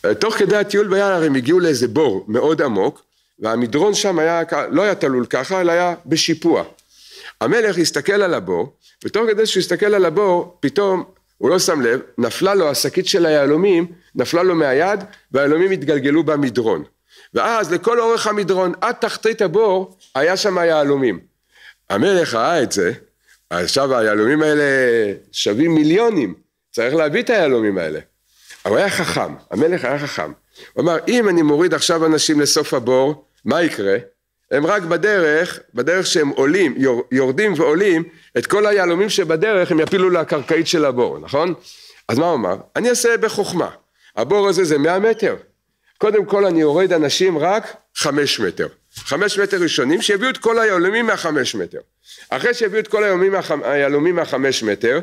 אה, תוך כדי הטיול ביער הם הגיעו לאיזה בור מאוד עמוק, והמדרון שם היה, לא היה תלול ככה, אלא היה בשיפוע. המלך הסתכל על הבור, ותוך כדי שהוא הסתכל על הבור, פתאום הוא לא שם לב, נפלה לו השקית של היהלומים, נפלה לו מהיד והיהלומים התגלגלו במדרון. ואז לכל אורך המדרון עד תחתית הבור היה שם היהלומים. המלך ראה את זה, עכשיו היהלומים האלה שווים מיליונים, צריך להביא את היהלומים האלה. הוא היה חכם, המלך היה חכם. הוא אמר, אם אני מוריד עכשיו אנשים לסוף הבור, מה יקרה? הם רק בדרך, בדרך שהם עולים, יורדים ועולים, את כל היהלומים שבדרך הם יפילו לקרקעית של הבור, נכון? אז מה הוא אמר? אני אעשה בחוכמה. הבור הזה זה 100 מטר. קודם כל אני יורד אנשים רק 5 מטר. 5 מטר ראשונים שיביאו את כל היהלומים מה-5 מטר. אחרי שיביאו את כל היהלומים מה מהחמש מטר,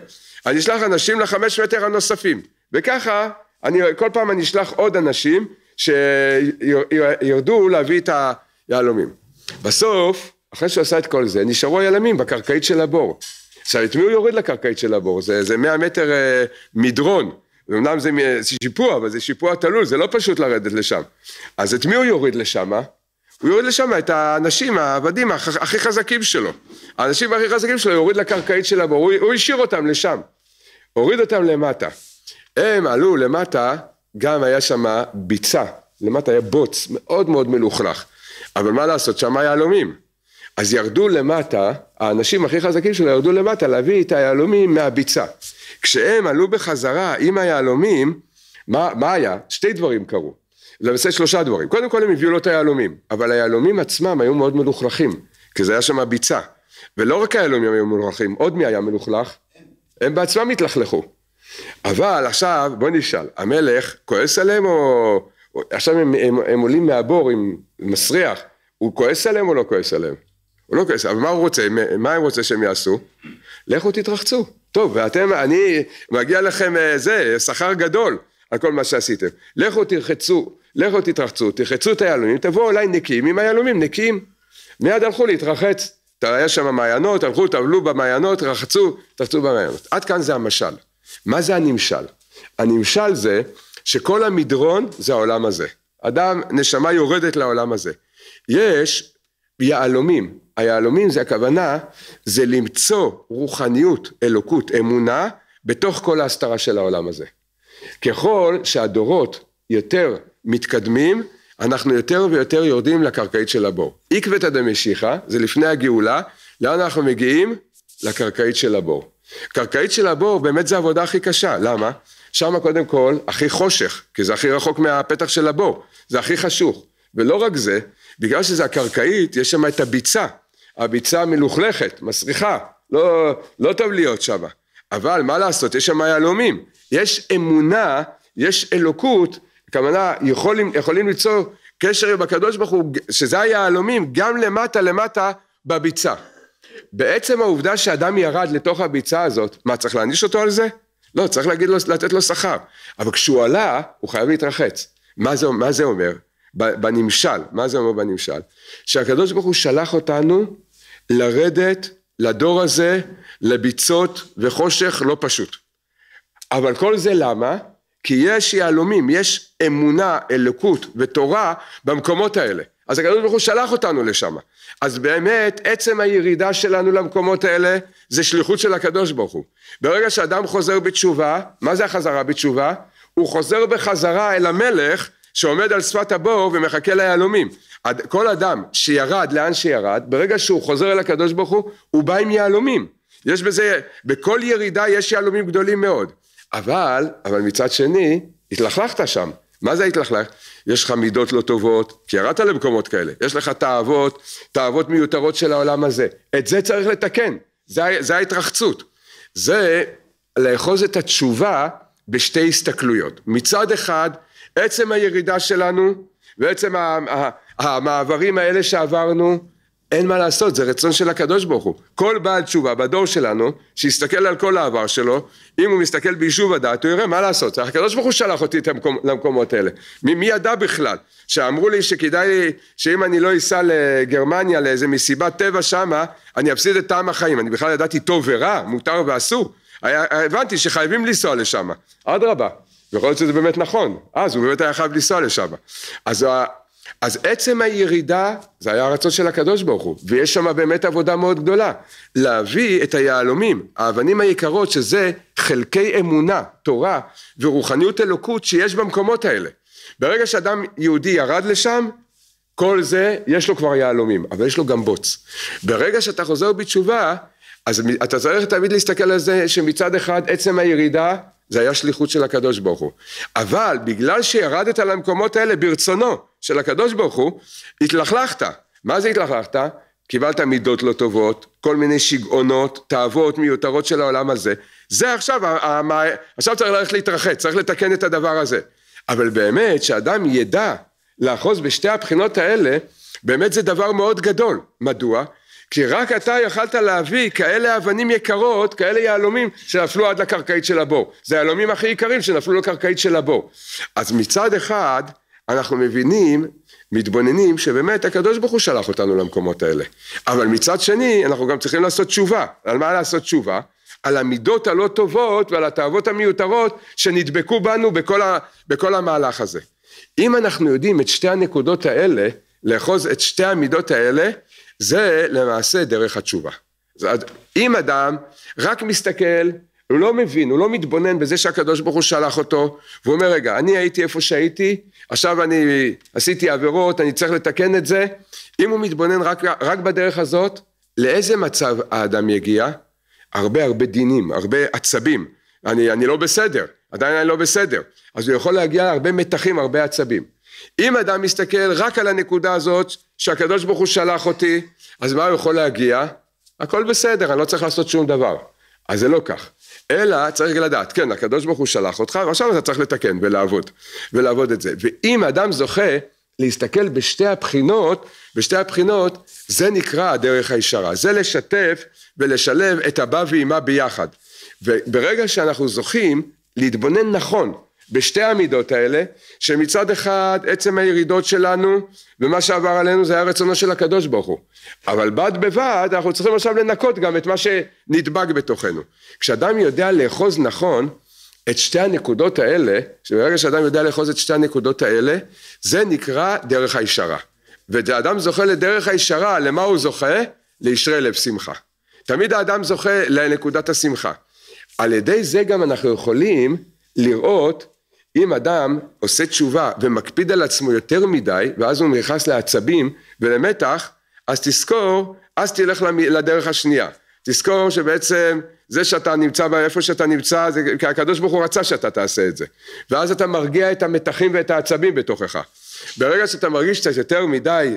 אני אשלח אנשים ל-5 מטר הנוספים. וככה, אני, כל פעם אני אשלח עוד אנשים שירדו להביא את היהלומים. בסוף, אחרי שהוא עשה את כל זה, נשארו הילמים בקרקעית של הבור. עכשיו, את מי הוא יוריד לקרקעית של הבור? זה, זה 100 מטר אה, מדרון. אמנם זה שיפוע, אבל זה שיפוע תלול, זה לא פשוט לרדת לשם. אז את מי הוא יוריד לשם? הוא יוריד לשם את האנשים, העבדים הכי חזקים שלו. האנשים הכי חזקים שלו יוריד לקרקעית של הבור, הוא, הוא השאיר אותם לשם. הוריד אותם למטה. הם עלו למטה, גם היה שם ביצה, למטה היה בוץ מאוד מאוד מלוכלך. אבל מה לעשות, שם היהלומים. אז ירדו למטה, האנשים הכי חזקים שלו ירדו למטה להביא את היהלומים מהביצה. כשהם עלו בחזרה עם היהלומים, מה, מה היה? שתי דברים קרו. למעשה שלושה דברים. קודם כל הם הביאו לו את היהלומים, אבל היהלומים עצמם היו מאוד מלוכלכים, כי זה היה שם הביצה. ולא רק היהלומים היו מלוכלכים, עוד מי היה מלוכלך? הם בעצמם התלכלכו. אבל עכשיו, בוא נשאל, המלך כועס עליהם או... עכשיו הם, הם, הם עולים מהבור עם מסריח, הוא כועס עליהם או לא כועס עליהם? הוא לא כועס, אבל מה הוא רוצה, מה הם רוצה שהם יעשו? לכו תתרחצו. טוב, ואתם, אני, מגיע לכם אה, זה, שכר גדול על כל מה שעשיתם. לכו תרחצו, לכו תתרחצו, תרחצו את היהלומים, תבואו אליי נקיים עם היהלומים, נקיים. מיד הלכו להתרחץ, היה שם מעיינות, הלכו, טבלו במעיינות, רחצו, תרחצו במעיינות. עד כאן זה המשל. מה זה הנמשל? הנמשל זה שכל המדרון זה העולם הזה. אדם, נשמה יורדת לעולם הזה. יש יהלומים, היהלומים זה הכוונה, זה למצוא רוחניות, אלוקות, אמונה, בתוך כל ההסתרה של העולם הזה. ככל שהדורות יותר מתקדמים, אנחנו יותר ויותר יורדים לקרקעית של הבור. עקבתא דמשיחא, זה לפני הגאולה, לאן אנחנו מגיעים? לקרקעית של הבור. קרקעית של הבור באמת זה העבודה הכי קשה, למה? שם קודם כל הכי חושך, כי זה הכי רחוק מהפתח של הבור, זה הכי חשוך. ולא רק זה, בגלל שזה הקרקעית, יש שם את הביצה, הביצה מלוכלכת, מסריחה, לא, לא טוב להיות שם. אבל מה לעשות, יש שם יהלומים, יש אמונה, יש אלוקות, כמובן יכולים, יכולים ליצור קשר עם הקדוש ברוך הוא, שזה היהלומים, גם למטה למטה בביצה. בעצם העובדה שאדם ירד לתוך הביצה הזאת, מה צריך להעניש אותו על זה? לא, צריך להגיד לו, לתת לו שכר. אבל כשהוא עלה, הוא חייב להתרחץ. מה זה, מה זה אומר? בנמשל, מה זה אומר בנמשל? שהקדוש ברוך הוא שלח אותנו לרדת לדור הזה לביצות וחושך לא פשוט. אבל כל זה למה? כי יש יהלומים, יש אמונה, אלוקות ותורה במקומות האלה. אז הקדוש ברוך הוא שלח אותנו לשם. אז באמת עצם הירידה שלנו למקומות האלה זה שליחות של הקדוש ברוך הוא. ברגע שאדם חוזר בתשובה, מה זה החזרה בתשובה? הוא חוזר בחזרה אל המלך שעומד על שפת הבור ומחכה ליהלומים. כל אדם שירד לאן שירד, ברגע שהוא חוזר אל הקדוש ברוך הוא, הוא בא עם יהלומים. יש בזה, בכל ירידה יש יהלומים גדולים מאוד. אבל, אבל מצד שני, התלכלכת שם. מה זה התלכלך? יש לך מידות לא טובות, כי ירדת למקומות כאלה. יש לך תאוות, תאוות מיותרות של העולם הזה. את זה צריך לתקן. זה, זה ההתרחצות. זה לאחוז את התשובה בשתי הסתכלויות. מצד אחד, עצם הירידה שלנו ועצם המעברים האלה שעברנו, אין מה לעשות, זה רצון של הקדוש ברוך הוא. כל בעל תשובה בדור שלנו, שיסתכל על כל העבר שלו, אם הוא מסתכל ביישוב הדת, הוא יראה מה לעשות. הקדוש ברוך הוא שלח אותי המקומ, למקומות האלה. מי, מי ידע בכלל? שאמרו לי שכדאי לי, שאם אני לא אסע לגרמניה לאיזה מסיבת טבע שמה, אני אפסיד את טעם החיים. אני בכלל ידעתי טוב ורע, מותר ואסור. היה, הבנתי שחייבים לנסוע לשם. אדרבה. ויכול להיות שזה באמת נכון. אז הוא באמת היה חייב לנסוע לשם. אז אז עצם הירידה, זה היה הרצון של הקדוש ברוך הוא, ויש שם באמת עבודה מאוד גדולה. להביא את היהלומים, האבנים היקרות, שזה חלקי אמונה, תורה ורוחניות אלוקות שיש במקומות האלה. ברגע שאדם יהודי ירד לשם, כל זה, יש לו כבר יהלומים, אבל יש לו גם בוץ. ברגע שאתה חוזר בתשובה, אז אתה צריך תמיד להסתכל על זה שמצד אחד עצם הירידה זה היה שליחות של הקדוש ברוך הוא. אבל בגלל שירדת למקומות האלה ברצונו של הקדוש ברוך הוא, התלכלכת. מה זה התלכלכת? קיבלת מידות לא טובות, כל מיני שיגעונות, תאוות מיותרות של העולם הזה. זה עכשיו, עכשיו צריך ללכת להתרחץ, צריך לתקן את הדבר הזה. אבל באמת, שאדם ידע לאחוז בשתי הבחינות האלה, באמת זה דבר מאוד גדול. מדוע? כי רק אתה יכלת להביא כאלה אבנים יקרות, כאלה יהלומים שנפלו עד לקרקעית של הבור. זה היהלומים הכי יקרים שנפלו לקרקעית של הבור. אז מצד אחד אנחנו מבינים, מתבוננים, שבאמת הקדוש ברוך הוא שלח אותנו למקומות האלה. אבל מצד שני אנחנו גם צריכים לעשות תשובה. על מה לעשות תשובה? על המידות הלא טובות ועל התאוות המיותרות שנדבקו בנו בכל, ה, בכל המהלך הזה. אם אנחנו יודעים את שתי הנקודות האלה, לאחוז את שתי המידות האלה, זה למעשה דרך התשובה. אז אם אדם רק מסתכל, הוא לא מבין, הוא לא מתבונן בזה שהקדוש ברוך הוא שלח אותו, והוא אומר רגע, אני הייתי איפה שהייתי, עכשיו אני עשיתי עבירות, אני צריך לתקן את זה, אם הוא מתבונן רק, רק בדרך הזאת, לאיזה מצב האדם יגיע? הרבה הרבה דינים, הרבה עצבים, אני, אני לא בסדר, עדיין אני לא בסדר, אז הוא יכול להגיע להרבה מתחים, הרבה עצבים. אם אדם מסתכל רק על הנקודה הזאת שהקדוש ברוך הוא שלח אותי, אז מה הוא יכול להגיע? הכל בסדר, אני לא צריך לעשות שום דבר. אז זה לא כך. אלא צריך לדעת, כן, הקדוש ברוך הוא שלח אותך, ועכשיו אתה צריך לתקן ולעבוד, ולעבוד את זה. ואם אדם זוכה להסתכל בשתי הבחינות, בשתי הבחינות, זה נקרא הדרך הישרה. זה לשתף ולשלב את הבא ואימה ביחד. וברגע שאנחנו זוכים להתבונן נכון בשתי המידות האלה שמצד אחד עצם הירידות שלנו ומה שעבר עלינו זה היה רצונו של הקדוש ברוך הוא אבל בד בבד אנחנו צריכים עכשיו לנקות גם את מה שנדבק בתוכנו כשאדם יודע לאחוז נכון את שתי הנקודות האלה שברגע שאדם יודע לאחוז את שתי הנקודות האלה זה נקרא דרך הישרה ואדם זוכה לדרך הישרה למה הוא זוכה? לישרי לב שמחה תמיד האדם זוכה לנקודת השמחה על ידי זה גם אנחנו יכולים לראות אם אדם עושה תשובה ומקפיד על עצמו יותר מדי ואז הוא נכנס לעצבים ולמתח אז תזכור אז תלך לדרך השנייה תזכור שבעצם זה שאתה נמצא באיפה שאתה נמצא זה כי הקדוש ברוך הוא רצה שאתה תעשה את זה ואז אתה מרגיע את המתחים ואת העצבים בתוכך ברגע שאתה מרגיש קצת יותר מדי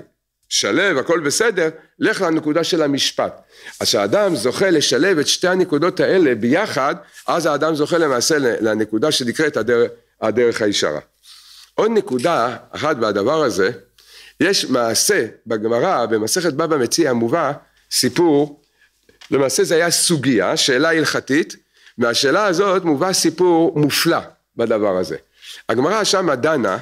שלב הכל בסדר לך לנקודה של המשפט אז כשאדם זוכה לשלב את שתי הנקודות האלה ביחד אז האדם זוכה למעשה לנקודה שנקראת הדרך הדרך הישרה. עוד נקודה אחת בדבר הזה, יש מעשה בגמרא, במסכת בבא מציע מובא סיפור, למעשה זה היה סוגיה, שאלה הלכתית, מהשאלה הזאת מובא סיפור מופלא בדבר הזה. הגמרא שמה דנה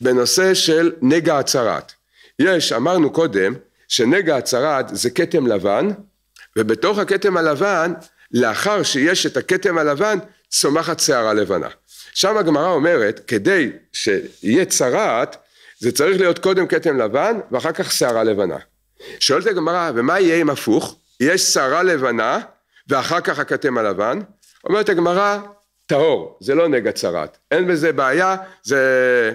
בנושא של נגע הצרת. יש, אמרנו קודם, שנגע הצרת זה כתם לבן, ובתוך הכתם הלבן, לאחר שיש את הכתם הלבן, צומחת שערה לבנה. שם הגמרא אומרת, כדי שיהיה צרעת, זה צריך להיות קודם כתם לבן, ואחר כך שערה לבנה. שואלת הגמרא, ומה יהיה אם הפוך? יש שערה לבנה, ואחר כך הכתם הלבן? אומרת הגמרא, טהור, זה לא נגע צרעת, אין בזה בעיה, זה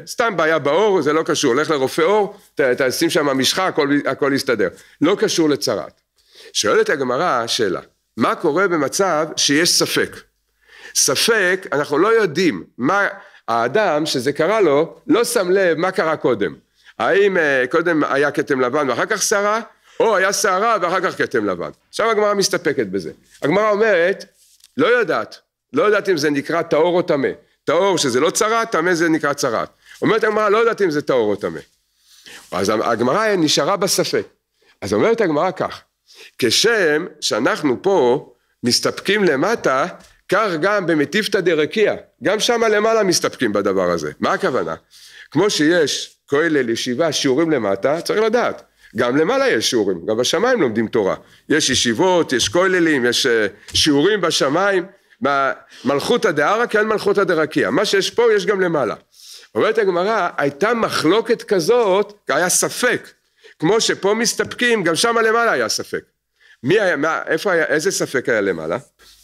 סתם בעיה בעור, זה לא קשור, לך לרופא עור, תשים שם משחה, הכל, הכל יסתדר, לא קשור לצרעת. שואלת הגמרא שאלה, מה קורה במצב שיש ספק? ספק, אנחנו לא יודעים מה האדם שזה קרה לו, לא שם לב מה קרה קודם. האם אה, קודם היה כתם לבן ואחר כך שערה, או היה שערה ואחר כך כתם לבן. עכשיו הגמרא מסתפקת בזה. הגמרא אומרת, לא יודעת, לא יודעת אם זה נקרא טהור או טמא. טהור שזה לא צרה, טמא זה נקרא צרה. אומרת הגמרא, לא יודעת אם זה טהור או טמא. אז הגמרא נשארה בספק. אז אומרת הגמרא כך, כשם שאנחנו פה מסתפקים למטה כך גם במטיפתא דרקיע, גם שם למעלה מסתפקים בדבר הזה. מה הכוונה? כמו שיש כולל, ישיבה, שיעורים למטה, צריך לדעת. גם למעלה יש שיעורים, גם בשמיים לומדים תורה. יש ישיבות, יש כוללים, יש אה, שיעורים בשמיים. מלכותא דערא כן מלכותא דרקיע. מה שיש פה יש גם למעלה. אומרת הגמרא, הייתה מחלוקת כזאת, היה ספק. כמו שפה מסתפקים, גם שם למעלה היה ספק. מי היה, מה, איפה היה, איזה ספק היה למעלה?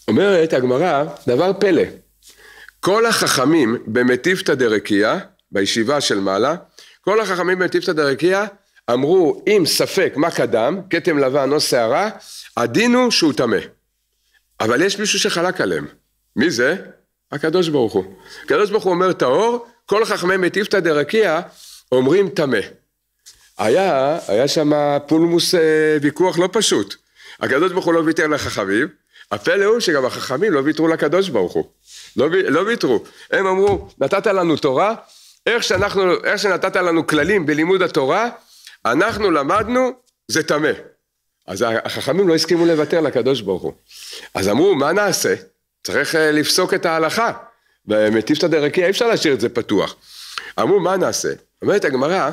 אומרת הגמרא, דבר פלא. כל החכמים במטיפתא דרקיה, בישיבה של מעלה, כל החכמים במטיפתא דרקיה אמרו, אם ספק מה קדם, כתם לבן או שערה, הדין הוא שהוא טמא. אבל יש מישהו שחלק עליהם. מי זה? הקדוש ברוך הוא. הקדוש ברוך הוא אומר טהור, כל חכמי מטיפתא דרקיה אומרים טמא. היה, היה שם פולמוס, אה, ויכוח לא פשוט. הקדוש ברוך הוא לא ויתר לחכמים, הפלא הוא שגם החכמים לא ויתרו לקדוש ברוך הוא. לא, לא ויתרו. הם אמרו, נתת לנו תורה, איך, שאנחנו, איך שנתת לנו כללים בלימוד התורה, אנחנו למדנו, זה טמא. אז החכמים לא הסכימו לוותר לקדוש ברוך הוא. אז אמרו, מה נעשה? צריך אה, לפסוק את ההלכה. ומטיפתא דרכיה אי אפשר להשאיר את זה פתוח. אמרו, מה נעשה? אומרת הגמרא,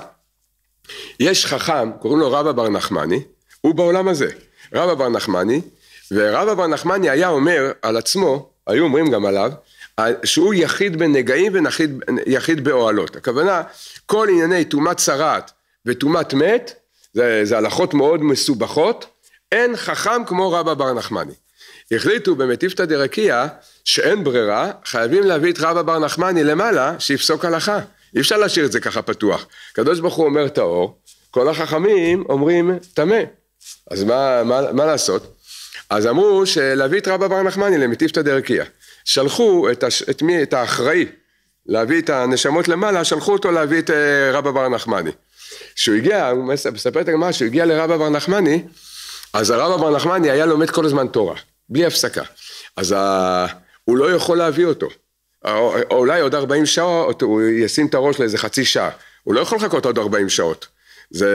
יש חכם, קוראים לו רבא בר נחמני, הוא בעולם הזה. רבא בר נחמני, ורב אבר נחמני היה אומר על עצמו, היו אומרים גם עליו, שהוא יחיד בנגעים ויחיד באוהלות. הכוונה, כל ענייני טומאת צרעת וטומאת מת, זה, זה הלכות מאוד מסובכות, אין חכם כמו רב אבר נחמני. החליטו במטיפתא דרקיה שאין ברירה, חייבים להביא את רב אבר נחמני למעלה, שיפסוק הלכה. אי אפשר להשאיר את זה ככה פתוח. הקדוש ברוך הוא אומר טהור, כל החכמים אומרים טמא. אז מה, מה, מה לעשות? אז אמרו שלהביא את רבא בר נחמני למטיפתא דרכיה. שלחו את, הש... את מי? את האחראי להביא את הנשמות למעלה, שלחו אותו להביא את אה, רבא בר נחמני. כשהוא הגיע, הוא מספר את הגמרא, כשהוא הגיע לרבא בר נחמני, אז הרבא בר נחמני היה לומד כל הזמן תורה, בלי הפסקה. אז ה... הוא לא יכול להביא אותו. או, אולי עוד 40 שעות הוא ישים את הראש לאיזה חצי שעה. הוא לא יכול לחכות עוד 40 שעות. זה...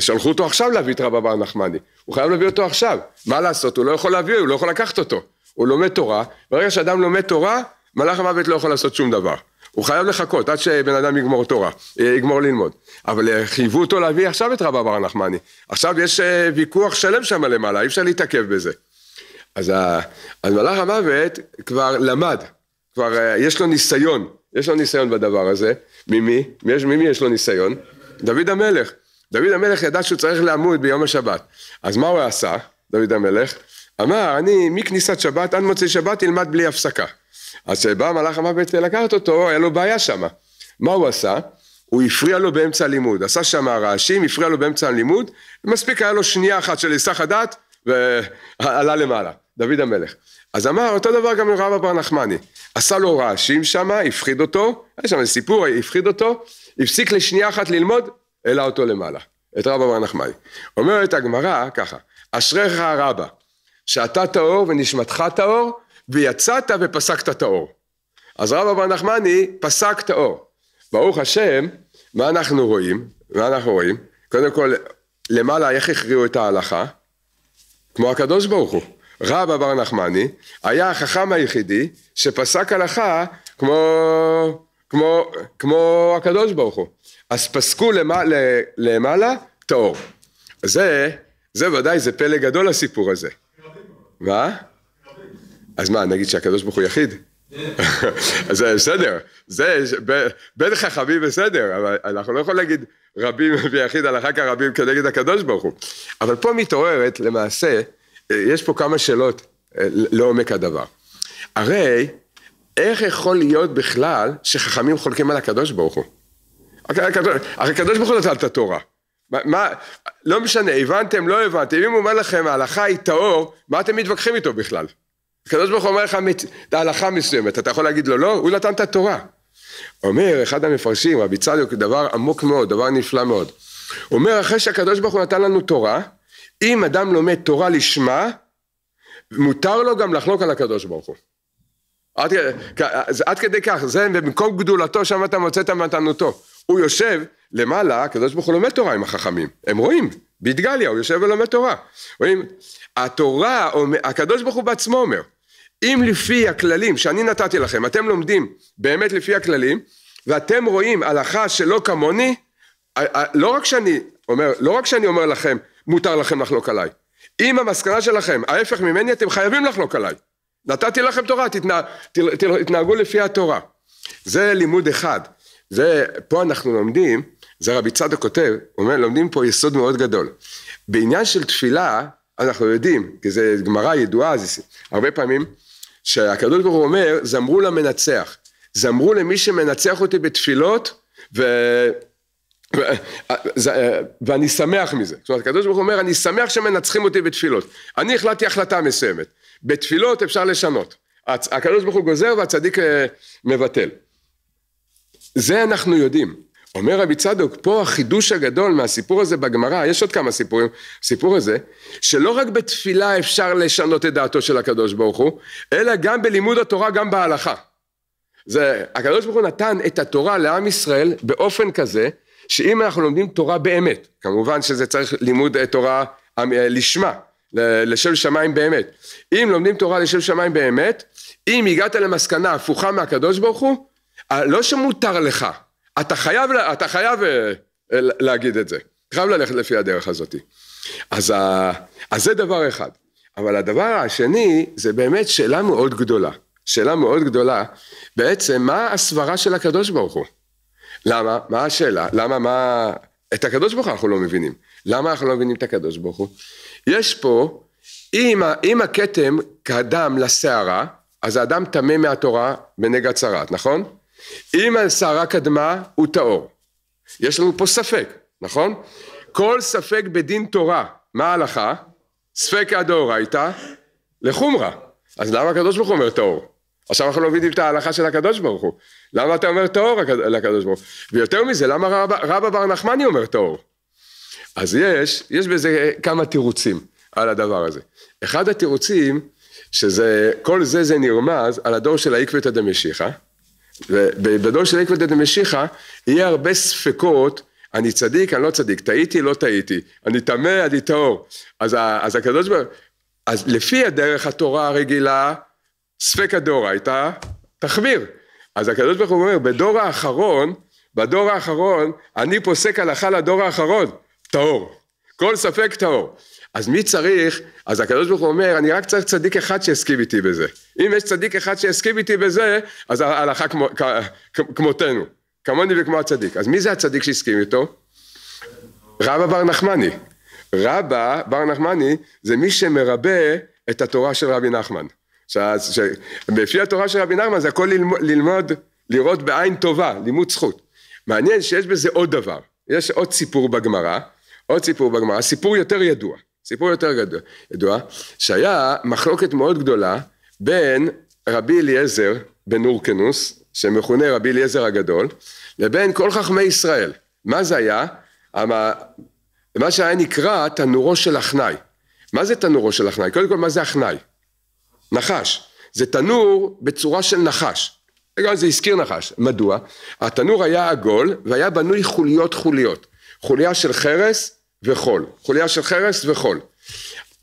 שלחו אותו עכשיו להביא את רבא בר נחמני, הוא חייב להביא אותו עכשיו, מה לעשות, הוא לא יכול להביא, הוא לא יכול לקחת אותו, הוא לומד תורה, ברגע שאדם לומד תורה, מלאך המוות לא יכול לעשות שום דבר, הוא חייב לחכות עד שבן אדם יגמור תורה, אה, יגמור ללמוד, אבל חייבו אותו להביא עכשיו את רבא בר נחמני, עכשיו יש אה, ויכוח שלם שם למעלה, אי אפשר להתעכב בזה. אז, ה... אז מלאך המוות כבר למד, כבר אה, יש לו ניסיון, יש לו ניסיון בדבר הזה, ממי? ממי יש לו ניסיון? דוד המלך. דוד המלך ידע שהוא צריך לעמוד ביום השבת. אז מה הוא עשה, דוד המלך? אמר, אני מכניסת שבת עד מוצאי שבת אלמד בלי הפסקה. אז כשבא מלאך המוות לקחת אותו, היה לו בעיה שם. מה הוא עשה? הוא הפריע לו באמצע הלימוד. עשה שם רעשים, הפריע לו באמצע הלימוד, מספיק היה לו שנייה אחת של היסח הדעת, ועלה למעלה, דוד המלך. אז אמר, אותו דבר גם לרב אבר נחמני. עשה לו רעשים שם, הפחיד אותו, היה שם סיפור, הפחיד אותו, הפסיק לשנייה אחת ללמוד, העלה אותו למעלה, את רב אבר נחמני. אומרת הגמרא ככה, אשריך הרבה, שאתה טהור ונשמתך טהור, ויצאת ופסקת טהור. אז רב אבר נחמני פסק טהור. ברוך השם, מה אנחנו רואים? מה אנחנו רואים? קודם כל, למעלה איך הכריעו את ההלכה? כמו הקדוש ברוך הוא. רבא בר נחמני היה החכם היחידי שפסק הלכה כמו, כמו, כמו הקדוש ברוך הוא. אז פסקו למעלה, למעלה טהור. זה, זה ודאי, זה פלא גדול הסיפור הזה. מה? אז מה, נגיד שהקדוש ברוך הוא יחיד? כן. זה בסדר, זה בין חכמים בסדר, אבל אנחנו לא יכולים להגיד רבים ויחיד הלכה כרבים כנגד הקדוש ברוך הוא. אבל פה מתעוררת למעשה יש פה כמה שאלות אה, לעומק הדבר. הרי איך יכול להיות בכלל שחכמים חולקים על הקדוש ברוך הוא? הרי הקדוש ברוך הוא נתן את התורה. מה, לא משנה, הבנתם, לא הבנתם, אם הוא אומר לכם ההלכה היא טהור, מה אתם מתווכחים איתו בכלל? הקדוש ברוך הוא אומר לך את ההלכה מסוימת, אתה יכול להגיד לו לא? הוא נתן את התורה. אומר אחד המפרשים, רבי צדוק, דבר עמוק מאוד, דבר נפלא מאוד. הוא אומר, אחרי שהקדוש ברוך הוא נתן לנו תורה, אם אדם לומד תורה לשמה, מותר לו גם לחלוק על הקדוש ברוך הוא. עד, עד כדי כך, זה במקום גדולתו שם אתה מוצא את המתנותו. הוא יושב למעלה, הקדוש ברוך הוא לומד תורה עם החכמים, הם רואים, בדגליה הוא יושב ולומד תורה. רואים, התורה, הקדוש ברוך הוא בעצמו אומר, אם לפי הכללים שאני נתתי לכם, אתם לומדים באמת לפי הכללים, ואתם רואים הלכה שלא כמוני, לא רק שאני אומר, לא רק שאני אומר לכם מותר לכם לחלוק עליי. אם המסקנה שלכם, ההפך ממני, אתם חייבים לחלוק עליי. נתתי לכם תורה, תתנה, תתנהגו לפי התורה. זה לימוד אחד. זה, פה אנחנו לומדים, זה רבי צדוק כותב, אומר, לומדים פה יסוד מאוד גדול. בעניין של תפילה, אנחנו יודעים, כי זו גמרא ידועה, זה הרבה פעמים, שהקדוש ברוך הוא אומר, זמרו למנצח. זמרו למי שמנצח אותי בתפילות, ו... ואני שמח מזה. זאת אומרת, הקדוש ברוך הוא אומר, אני שמח שמנצחים אותי בתפילות. אני החלטתי החלטה מסוימת. בתפילות אפשר לשנות. הקדוש ברוך הוא גוזר והצדיק אה, מבטל. זה אנחנו יודעים. אומר רבי צדוק, פה החידוש הגדול מהסיפור הזה בגמרא, יש עוד כמה סיפורים, סיפור הזה, שלא רק בתפילה אפשר לשנות את דעתו של הקדוש ברוך הוא, אלא גם בלימוד התורה, גם בהלכה. זה, הקדוש ברוך הוא נתן את התורה לעם ישראל באופן כזה, שאם אנחנו לומדים תורה באמת, כמובן שזה צריך לימוד אה, תורה אה, לשמה, לשם שמיים באמת. אם לומדים תורה לשם שמיים באמת, אם הגעת למסקנה הפוכה מהקדוש ברוך הוא, אה, לא שמותר לך, אתה חייב, אתה חייב להגיד את זה, חייב ללכת לפי הדרך הזאת. אז, ה, אז זה דבר אחד. אבל הדבר השני, זה באמת שאלה מאוד גדולה. שאלה מאוד גדולה, בעצם מה הסברה של הקדוש ברוך הוא? למה? מה השאלה? למה? מה... את הקדוש ברוך הוא אנחנו לא מבינים. למה אנחנו לא מבינים את הקדוש ברוך הוא? יש פה, אם, הכתם קדם לסערה, אז האדם טמא מהתורה בנגע צרעת, נכון? אם הסערה קדמה, הוא טהור. יש לנו פה ספק, נכון? כל ספק בדין תורה, מה ההלכה? ספקא דאורייתא לחומרא. אז למה הקדוש ברוך הוא אומר טהור? עכשיו אנחנו לא מבינים את ההלכה של הקדוש ברוך הוא. למה אתה אומר טהור לקדוש ברוך הוא? ויותר מזה, למה רב, רבא בר נחמני אומר טהור? אז יש, יש בזה כמה תירוצים על הדבר הזה. אחד התירוצים, שזה, כל זה זה נרמז על הדור של העקבתא דמשיחא, ובדור של העקבתא דמשיחא יהיה הרבה ספקות אני צדיק, אני לא צדיק, טעיתי, לא טעיתי, אני טמא, אני טהור. אז, אז הקדוש ברוך הוא, אז לפי הדרך התורה הרגילה, ספקא דאורייתא תחמיר. אז הקדוש ברוך הוא אומר, בדור האחרון, בדור האחרון, אני פוסק הלכה לדור האחרון, טהור. כל ספק טהור. אז מי צריך, אז הקדוש ברוך הוא אומר, אני רק צריך צדיק אחד שיסכים איתי בזה. אם יש צדיק אחד שיסכים איתי בזה, אז ההלכה כמו, כ, כמותנו, כמוני וכמו הצדיק. אז מי זה הצדיק שהסכים איתו? רבא בר נחמני. רבא בר נחמני זה מי שמרבה את התורה של רבי נחמן. ש... ש... לפי התורה של רבי נחמן זה הכל ללמוד, ללמוד, לראות בעין טובה, לימוד זכות. מעניין שיש בזה עוד דבר, יש עוד סיפור בגמרא, עוד סיפור בגמרא, סיפור יותר ידוע, סיפור יותר גדול, ידוע, שהיה מחלוקת מאוד גדולה בין רבי אליעזר בן אורקנוס, שמכונה רבי אליעזר הגדול, לבין כל חכמי ישראל. מה זה היה? המה, מה שהיה נקרא תנורו של אחנאי. מה זה תנורו של אחנאי? קודם כל, מה זה אחנאי? נחש. זה תנור בצורה של נחש. זה הזכיר נחש. מדוע? התנור היה עגול והיה בנוי חוליות חוליות. חוליה של חרס וחול. חוליה של חרס וחול.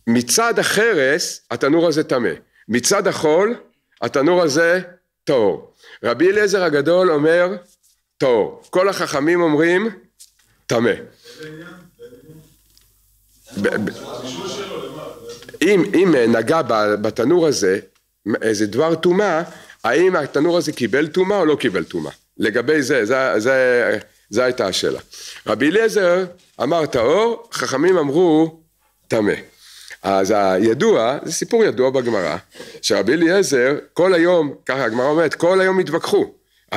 מצד החרס התנור הזה טמא. מצד החול התנור הזה טהור. רבי אליעזר הגדול אומר טהור. כל החכמים אומרים טמא. אם, אם אה, נגע בתנור הזה איזה דבר טומאה, האם התנור הזה קיבל טומאה או לא קיבל טומאה? לגבי זה, זה, זה, זה הייתה השאלה. רבי אליעזר אמר טהור, חכמים אמרו טמא. אז הידוע, זה סיפור ידוע בגמרא, שרבי אליעזר כל היום, ככה הגמרא אומרת, כל היום התווכחו,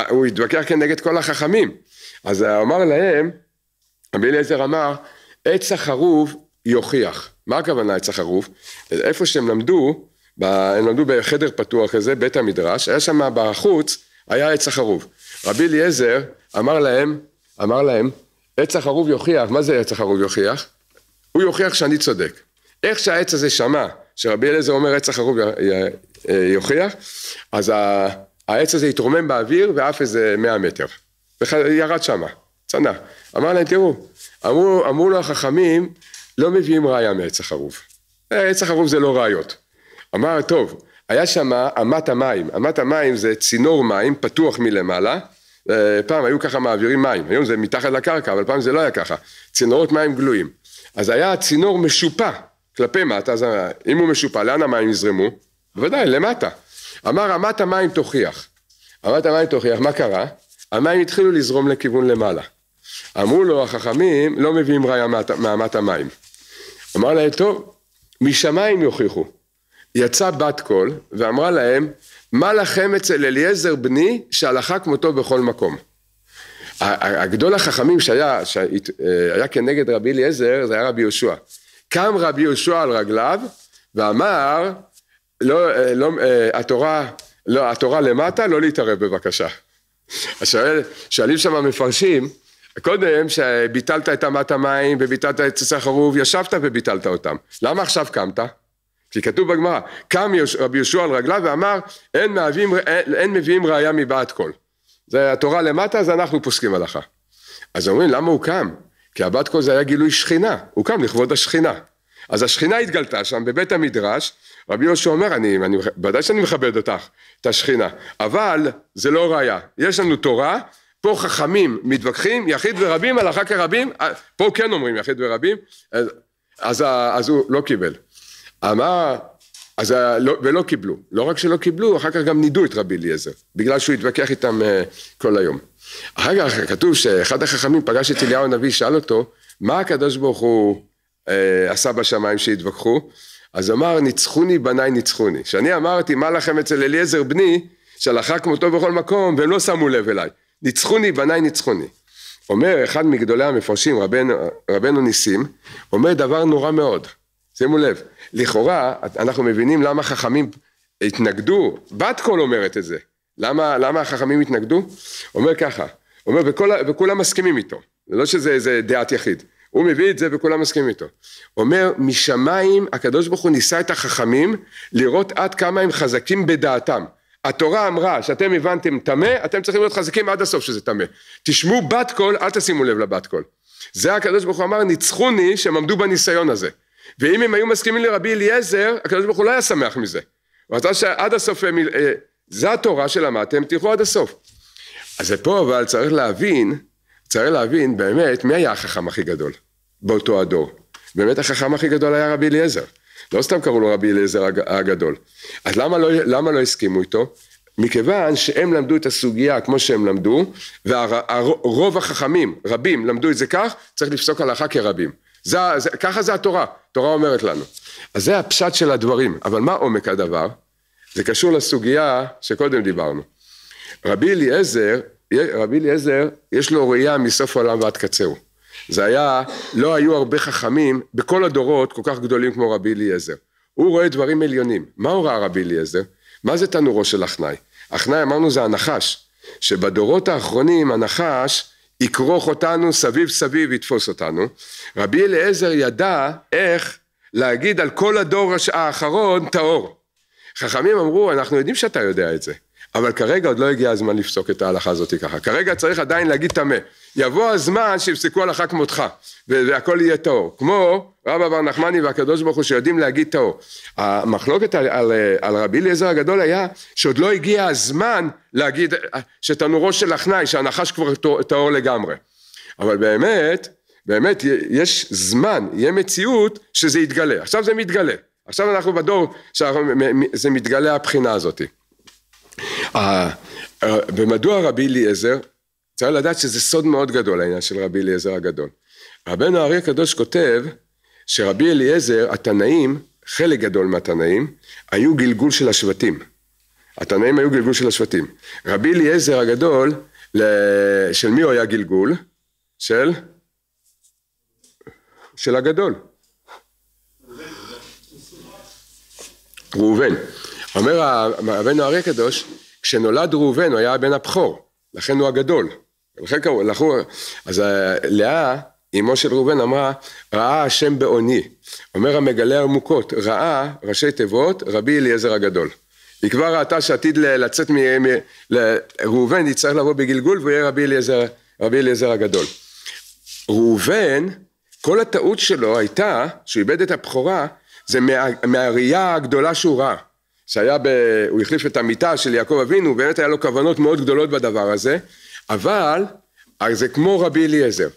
הוא התווכח כנגד כל החכמים, אז אמר להם, רבי אליעזר אמר, עץ החרוב יוכיח. מה הכוונה עצה החרוב? איפה שהם למדו, ב... הם למדו בחדר פתוח כזה, בית המדרש, היה שם בחוץ, היה עצה החרוב. רבי אליעזר אמר להם, אמר להם, עצה החרוב יוכיח, מה זה עצה החרוב יוכיח? הוא יוכיח שאני צודק. איך שהעץ הזה שמע שרבי אליעזר אומר עץ החרוב אה, יוכיח, אז העץ הזה התרומם באוויר ועף איזה מאה מטר. ירד שמה, צנע. אמר להם, תראו, אמרו, אמרו לו החכמים, לא מביאים ראיה מעץ החרוב. אה, עץ החרוב זה לא ראיות. אמר, טוב, היה שם אמת המים. אמת המים זה צינור מים פתוח מלמעלה. אה, פעם היו ככה מעבירים מים, היום זה מתחת לקרקע, אבל פעם זה לא היה ככה. צינורות מים גלויים. אז היה צינור משופע כלפי מטה, אז אה, אם הוא משופע, לאן המים יזרמו? בוודאי, למטה. אמר, אמת המים תוכיח. אמת המים תוכיח, מה קרה? המים התחילו לזרום לכיוון למעלה. אמרו לו החכמים, לא מביאים ראיה מאמת המים. אמר להם, טוב, משמיים יוכיחו. יצאה בת קול ואמרה להם, מה לכם אצל אליעזר בני שהלכה כמותו בכל מקום. הגדול החכמים שהיה, שהיה אה, כנגד רבי אליעזר זה היה רבי יהושע. קם רבי יהושע על רגליו ואמר, לא, אה, לא, אה, התורה, לא, התורה למטה, לא להתערב בבקשה. שואל, שואלים שם המפרשים, קודם שביטלת את אמת המים וביטלת את עצי החרוב, ישבת וביטלת אותם. למה עכשיו קמת? כי כתוב בגמרא, קם יוש, רבי יהושע על רגליו ואמר, אין מהווים, אין, אין מביאים ראייה מבעת כל. זה התורה למטה, אז אנחנו פוסקים הלכה. אז אומרים, למה הוא קם? כי הבת כל זה היה גילוי שכינה, הוא קם לכבוד השכינה. אז השכינה התגלתה שם בבית המדרש, רבי יהושע אומר, אני, אני, ודאי שאני מכבד אותך, את השכינה, אבל זה לא ראייה, יש לנו תורה, פה חכמים מתווכחים, יחיד ורבים, הלכה כרבים, אה, פה כן אומרים יחיד ורבים, אז, אז, אז הוא לא קיבל. אמר, אז, לא, ולא קיבלו. לא רק שלא קיבלו, אחר כך גם נידו את רבי אליעזר, בגלל שהוא התווכח איתם אה, כל היום. אחר כך כתוב שאחד החכמים פגש את אליהו הנביא, שאל אותו, מה הקדוש ברוך הוא אה, עשה בשמיים שהתווכחו? אז אמר, ניצחוני בניי ניצחוני. שאני אמרתי, מה לכם אצל אליעזר בני, שלחה כמותו בכל מקום, והם לא שמו לב אליי. ניצחוני בניי ניצחוני. אומר אחד מגדולי המפרשים, רבנו, רבנו ניסים, אומר דבר נורא מאוד, שימו לב, לכאורה אנחנו מבינים למה חכמים התנגדו, בת קול אומרת את זה, למה, למה החכמים התנגדו? אומר ככה, אומר וכל, וכולם מסכימים איתו, לא שזה דעת יחיד, הוא מביא את זה וכולם מסכימים איתו. אומר, משמיים הקדוש ברוך הוא ניסה את החכמים לראות עד כמה הם חזקים בדעתם. התורה אמרה שאתם הבנתם טמא, אתם צריכים להיות חזקים עד הסוף שזה טמא. תשמעו בת קול, אל תשימו לב לבת קול. זה הקדוש ברוך הוא אמר, ניצחוני שהם עמדו בניסיון הזה. ואם הם היו מסכימים לרבי אליעזר, הקדוש ברוך הוא לא היה שמח מזה. הוא רצה שעד הסוף הם... אה, זה התורה שלמדתם, תלכו עד הסוף. אז פה אבל צריך להבין, צריך להבין באמת מי היה החכם הכי גדול באותו הדור. באמת החכם הכי גדול היה רבי אליעזר. לא סתם קראו לו רבי אליעזר הגדול. אז למה לא, למה לא הסכימו איתו? מכיוון שהם למדו את הסוגיה כמו שהם למדו, ורוב החכמים, רבים, למדו את זה כך, צריך לפסוק הלכה כרבים. זה, זה, ככה זה התורה, התורה אומרת לנו. אז זה הפשט של הדברים, אבל מה עומק הדבר? זה קשור לסוגיה שקודם דיברנו. רבי אליעזר, רבי אליעזר, יש לו ראייה מסוף העולם ועד קצהו. זה היה, לא היו הרבה חכמים בכל הדורות כל כך גדולים כמו רבי אליעזר. הוא רואה דברים עליונים. מה הוא ראה רבי אליעזר? מה זה תנורו של אחנאי? אחנאי אמרנו זה הנחש, שבדורות האחרונים הנחש יכרוך אותנו סביב סביב יתפוס אותנו. רבי אליעזר ידע איך להגיד על כל הדור האחרון טהור. חכמים אמרו אנחנו יודעים שאתה יודע את זה אבל כרגע עוד לא הגיע הזמן לפסוק את ההלכה הזאת ככה. כרגע צריך עדיין להגיד טמא. יבוא הזמן שיפסקו הלכה כמותך, והכל יהיה טהור. כמו רב אבר נחמני והקדוש ברוך הוא שיודעים להגיד טהור. המחלוקת על, על, על רבי אליעזר הגדול היה שעוד לא הגיע הזמן להגיד אה, שתנורו של הכנאי, שהנחש כבר טהור לגמרי. אבל באמת, באמת יש זמן, יהיה מציאות שזה יתגלה. עכשיו זה מתגלה. עכשיו אנחנו בדור שזה מתגלה הבחינה הזאתי. ומדוע רבי אליעזר, צריך לדעת שזה סוד מאוד גדול העניין של רבי אליעזר הגדול. רבנו אריה הקדוש כותב שרבי אליעזר, התנאים, חלק גדול מהתנאים, היו גלגול של השבטים. התנאים היו גלגול של השבטים. רבי אליעזר הגדול, של מי הוא היה גלגול? של? של הגדול. ראובן. אומר רבנו אריה הקדוש, כשנולד ראובן הוא היה הבן הבכור, לכן הוא הגדול. לכן קראו, לכו, אז אה, לאה, אמו של ראובן אמרה, ראה השם בעוני. אומר המגלה עמוקות, ראה, ראשי תיבות, רבי אליעזר הגדול. היא כבר ראתה שעתיד לצאת מ... מ ראובן יצטרך לבוא בגלגול והוא יהיה רבי אליעזר, רבי אליעזר הגדול. ראובן, כל הטעות שלו הייתה, שהוא איבד את הבכורה, זה מה, מהראייה הגדולה שהוא ראה. שהיה ב... הוא החליף את המיטה של יעקב אבינו, באמת היה לו כוונות מאוד גדולות בדבר הזה, אבל זה כמו רבי אליעזר.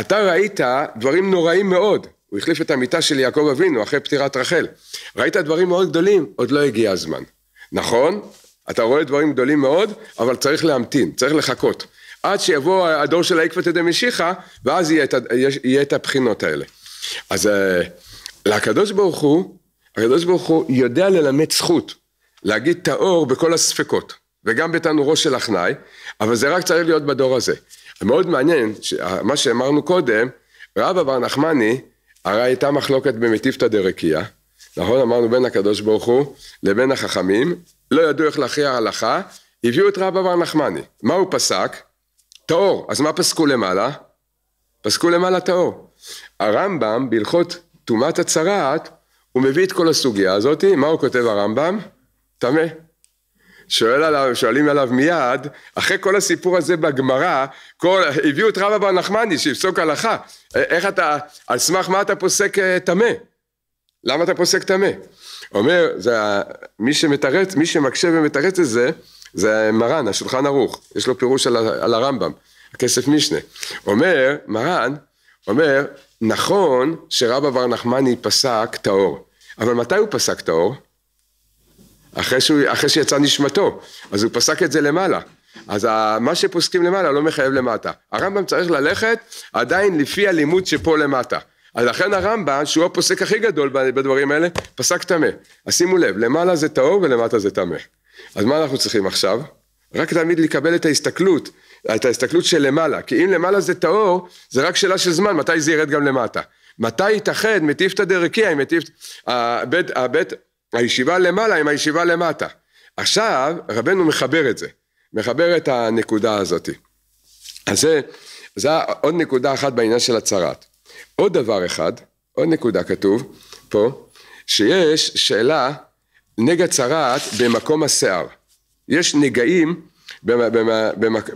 אתה ראית דברים נוראים מאוד, הוא החליף את המיטה של יעקב אבינו אחרי פטירת רחל. ראית דברים מאוד גדולים, עוד לא הגיע הזמן. נכון, אתה רואה דברים גדולים מאוד, אבל צריך להמתין, צריך לחכות. עד שיבוא הדור של ידי דמשיחא, ואז יהיה את, יהיה את הבחינות האלה. אז אה, לקדוש ברוך הוא הקדוש ברוך הוא יודע ללמד זכות, להגיד טהור בכל הספקות, וגם בתנורו של הכנאי, אבל זה רק צריך להיות בדור הזה. מאוד מעניין, מה שאמרנו קודם, רבא בר נחמני, הרי הייתה מחלוקת במטיפתא דרקיה, נכון? אמרנו בין הקדוש ברוך הוא לבין החכמים, לא ידעו איך להכריע הלכה, הביאו את רבא בר נחמני. מה הוא פסק? טהור. אז מה פסקו למעלה? פסקו למעלה טהור. הרמב"ם בהלכות טומאת הצרעת הוא מביא את כל הסוגיה הזאת, מה הוא כותב הרמב"ם? טמא. שואל עליו, שואלים עליו מיד, אחרי כל הסיפור הזה בגמרא, הביאו את רבא בר נחמני שיפסוק הלכה, אה, איך אתה, על סמך מה אתה פוסק אה, טמא? למה אתה פוסק טמא? אומר, זה, מי שמתרץ, מי שמקשה ומתרץ את זה, זה מרן, השולחן ערוך, יש לו פירוש על, על הרמב"ם, הכסף משנה. אומר, מרן, אומר, נכון שרבא בר נחמני פסק טהור, אבל מתי הוא פסק את האור? אחרי, שהוא, אחרי שיצא נשמתו, אז הוא פסק את זה למעלה. אז ה, מה שפוסקים למעלה לא מחייב למטה. הרמב"ם צריך ללכת עדיין לפי הלימוד שפה למטה. אז לכן הרמב"ם, שהוא הפוסק הכי גדול בדברים האלה, פסק טמא. אז שימו לב, למעלה זה טהור ולמטה זה טמא. אז מה אנחנו צריכים עכשיו? רק תמיד לקבל את ההסתכלות, את ההסתכלות של למעלה. כי אם למעלה זה טהור, זה רק שאלה של זמן, מתי זה ירד גם למטה. מתי יתאחד מטיפתא דרקיע עם מטיפתא, הבית, הבית, הישיבה למעלה עם הישיבה למטה. עכשיו רבנו מחבר את זה, מחבר את הנקודה הזאת. אז זה, זה עוד נקודה אחת בעניין של הצהרת. עוד דבר אחד, עוד נקודה כתוב פה, שיש שאלה נגע צרעת במקום השיער. יש נגעים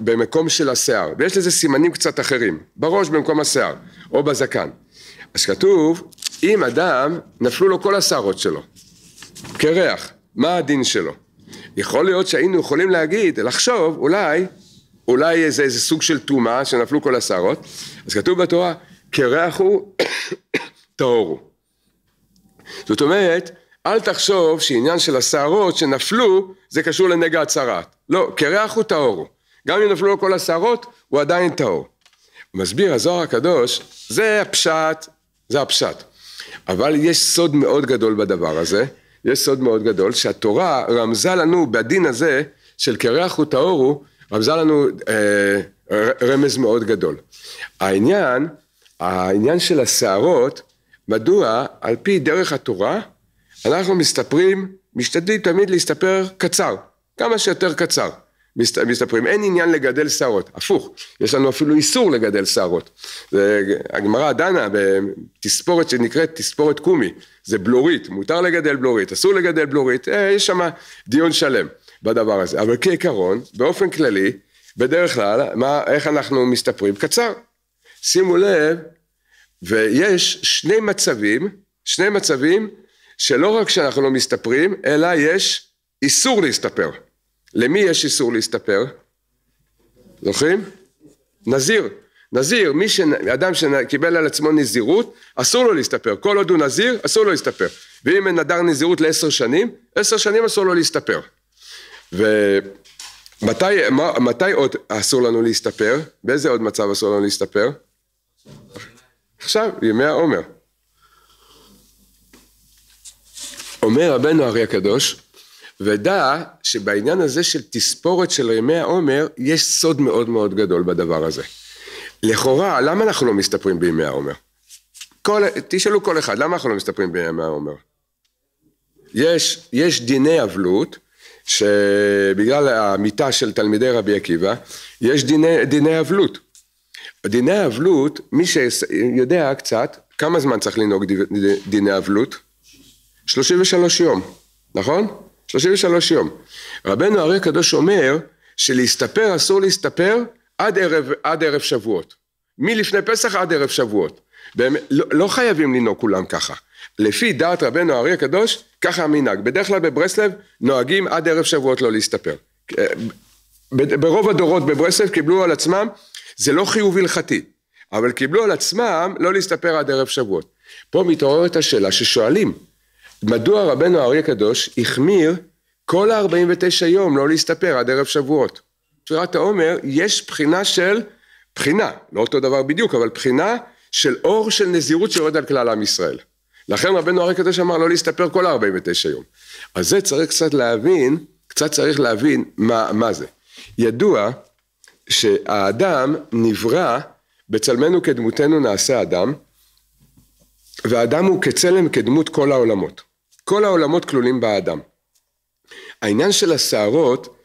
במקום של השיער, ויש לזה סימנים קצת אחרים, בראש במקום השיער, או בזקן. אז כתוב, אם אדם, נפלו לו כל השערות שלו, קרח, מה הדין שלו? יכול להיות שהיינו יכולים להגיד, לחשוב, אולי, אולי זה איזה סוג של טומאה שנפלו כל השערות, אז כתוב בתורה, קרח הוא טהור הוא. זאת אומרת, אל תחשוב שעניין של השערות שנפלו, זה קשור לנגע הצרעת. לא, קרח הוא טהור הוא. גם אם נפלו לו כל השערות, הוא עדיין טהור. מסביר הזוהר הקדוש, זה הפשט זה הפשט. אבל יש סוד מאוד גדול בדבר הזה, יש סוד מאוד גדול, שהתורה רמזה לנו בדין הזה של קרח הוא הוא, רמזה לנו אה, רמז מאוד גדול. העניין, העניין של הסערות, מדוע על פי דרך התורה אנחנו מסתפרים, משתדלים תמיד להסתפר קצר, כמה שיותר קצר. מסתפרים. אין עניין לגדל שערות, הפוך, יש לנו אפילו איסור לגדל שערות. הגמרא דנה בתספורת שנקראת תספורת קומי, זה בלורית, מותר לגדל בלורית, אסור לגדל בלורית, אה, יש שם דיון שלם בדבר הזה, אבל כעיקרון, באופן כללי, בדרך כלל, מה, איך אנחנו מסתפרים? קצר. שימו לב, ויש שני מצבים, שני מצבים, שלא רק שאנחנו לא מסתפרים, אלא יש איסור להסתפר. למי יש איסור להסתפר? זוכרים? נזיר. נזיר, מי ש... אדם שקיבל על עצמו נזירות, אסור לו להסתפר. כל עוד הוא נזיר, אסור לו להסתפר. ואם נדר נזירות לעשר שנים, עשר שנים אסור לו להסתפר. ומתי מה, מתי עוד אסור לנו להסתפר? באיזה עוד מצב אסור לנו להסתפר? עכשיו, ימי העומר. אומר רבנו הרי הקדוש, ודע שבעניין הזה של תספורת של ימי העומר, יש סוד מאוד מאוד גדול בדבר הזה. לכאורה, למה אנחנו לא מסתפרים בימי העומר? כל, תשאלו כל אחד, למה אנחנו לא מסתפרים בימי העומר? יש, יש דיני אבלות, שבגלל המיטה של תלמידי רבי עקיבא, יש דיני, דיני אבלות. דיני אבלות, מי שיודע קצת, כמה זמן צריך לנהוג דיני אבלות? 33 יום, נכון? שלושים ושלוש יום. רבנו הרי הקדוש אומר שלהסתפר אסור להסתפר עד ערב, עד ערב שבועות. מלפני פסח עד ערב שבועות. באמת, לא, לא חייבים לנהוג כולם ככה. לפי דעת רבנו הרי הקדוש, ככה המנהג. בדרך כלל בברסלב נוהגים עד ערב שבועות לא להסתפר. אה, ברוב הדורות בברסלב קיבלו על עצמם, זה לא חיוב הלכתי, אבל קיבלו על עצמם לא להסתפר עד ערב שבועות. פה מתעוררת השאלה ששואלים, מדוע רבנו אריה הקדוש החמיר כל ה-49 יום לא להסתפר עד ערב שבועות. שירת העומר יש בחינה של, בחינה, לא אותו דבר בדיוק, אבל בחינה של אור של נזירות שיורד על כלל עם ישראל. לכן רבנו אריה הקדוש אמר לא להסתפר כל ה-49 יום. אז זה צריך קצת להבין, קצת צריך להבין מה, מה זה. ידוע שהאדם נברא, בצלמנו כדמותנו נעשה אדם, והאדם הוא כצלם כדמות כל העולמות. כל העולמות כלולים באדם. העניין של הסערות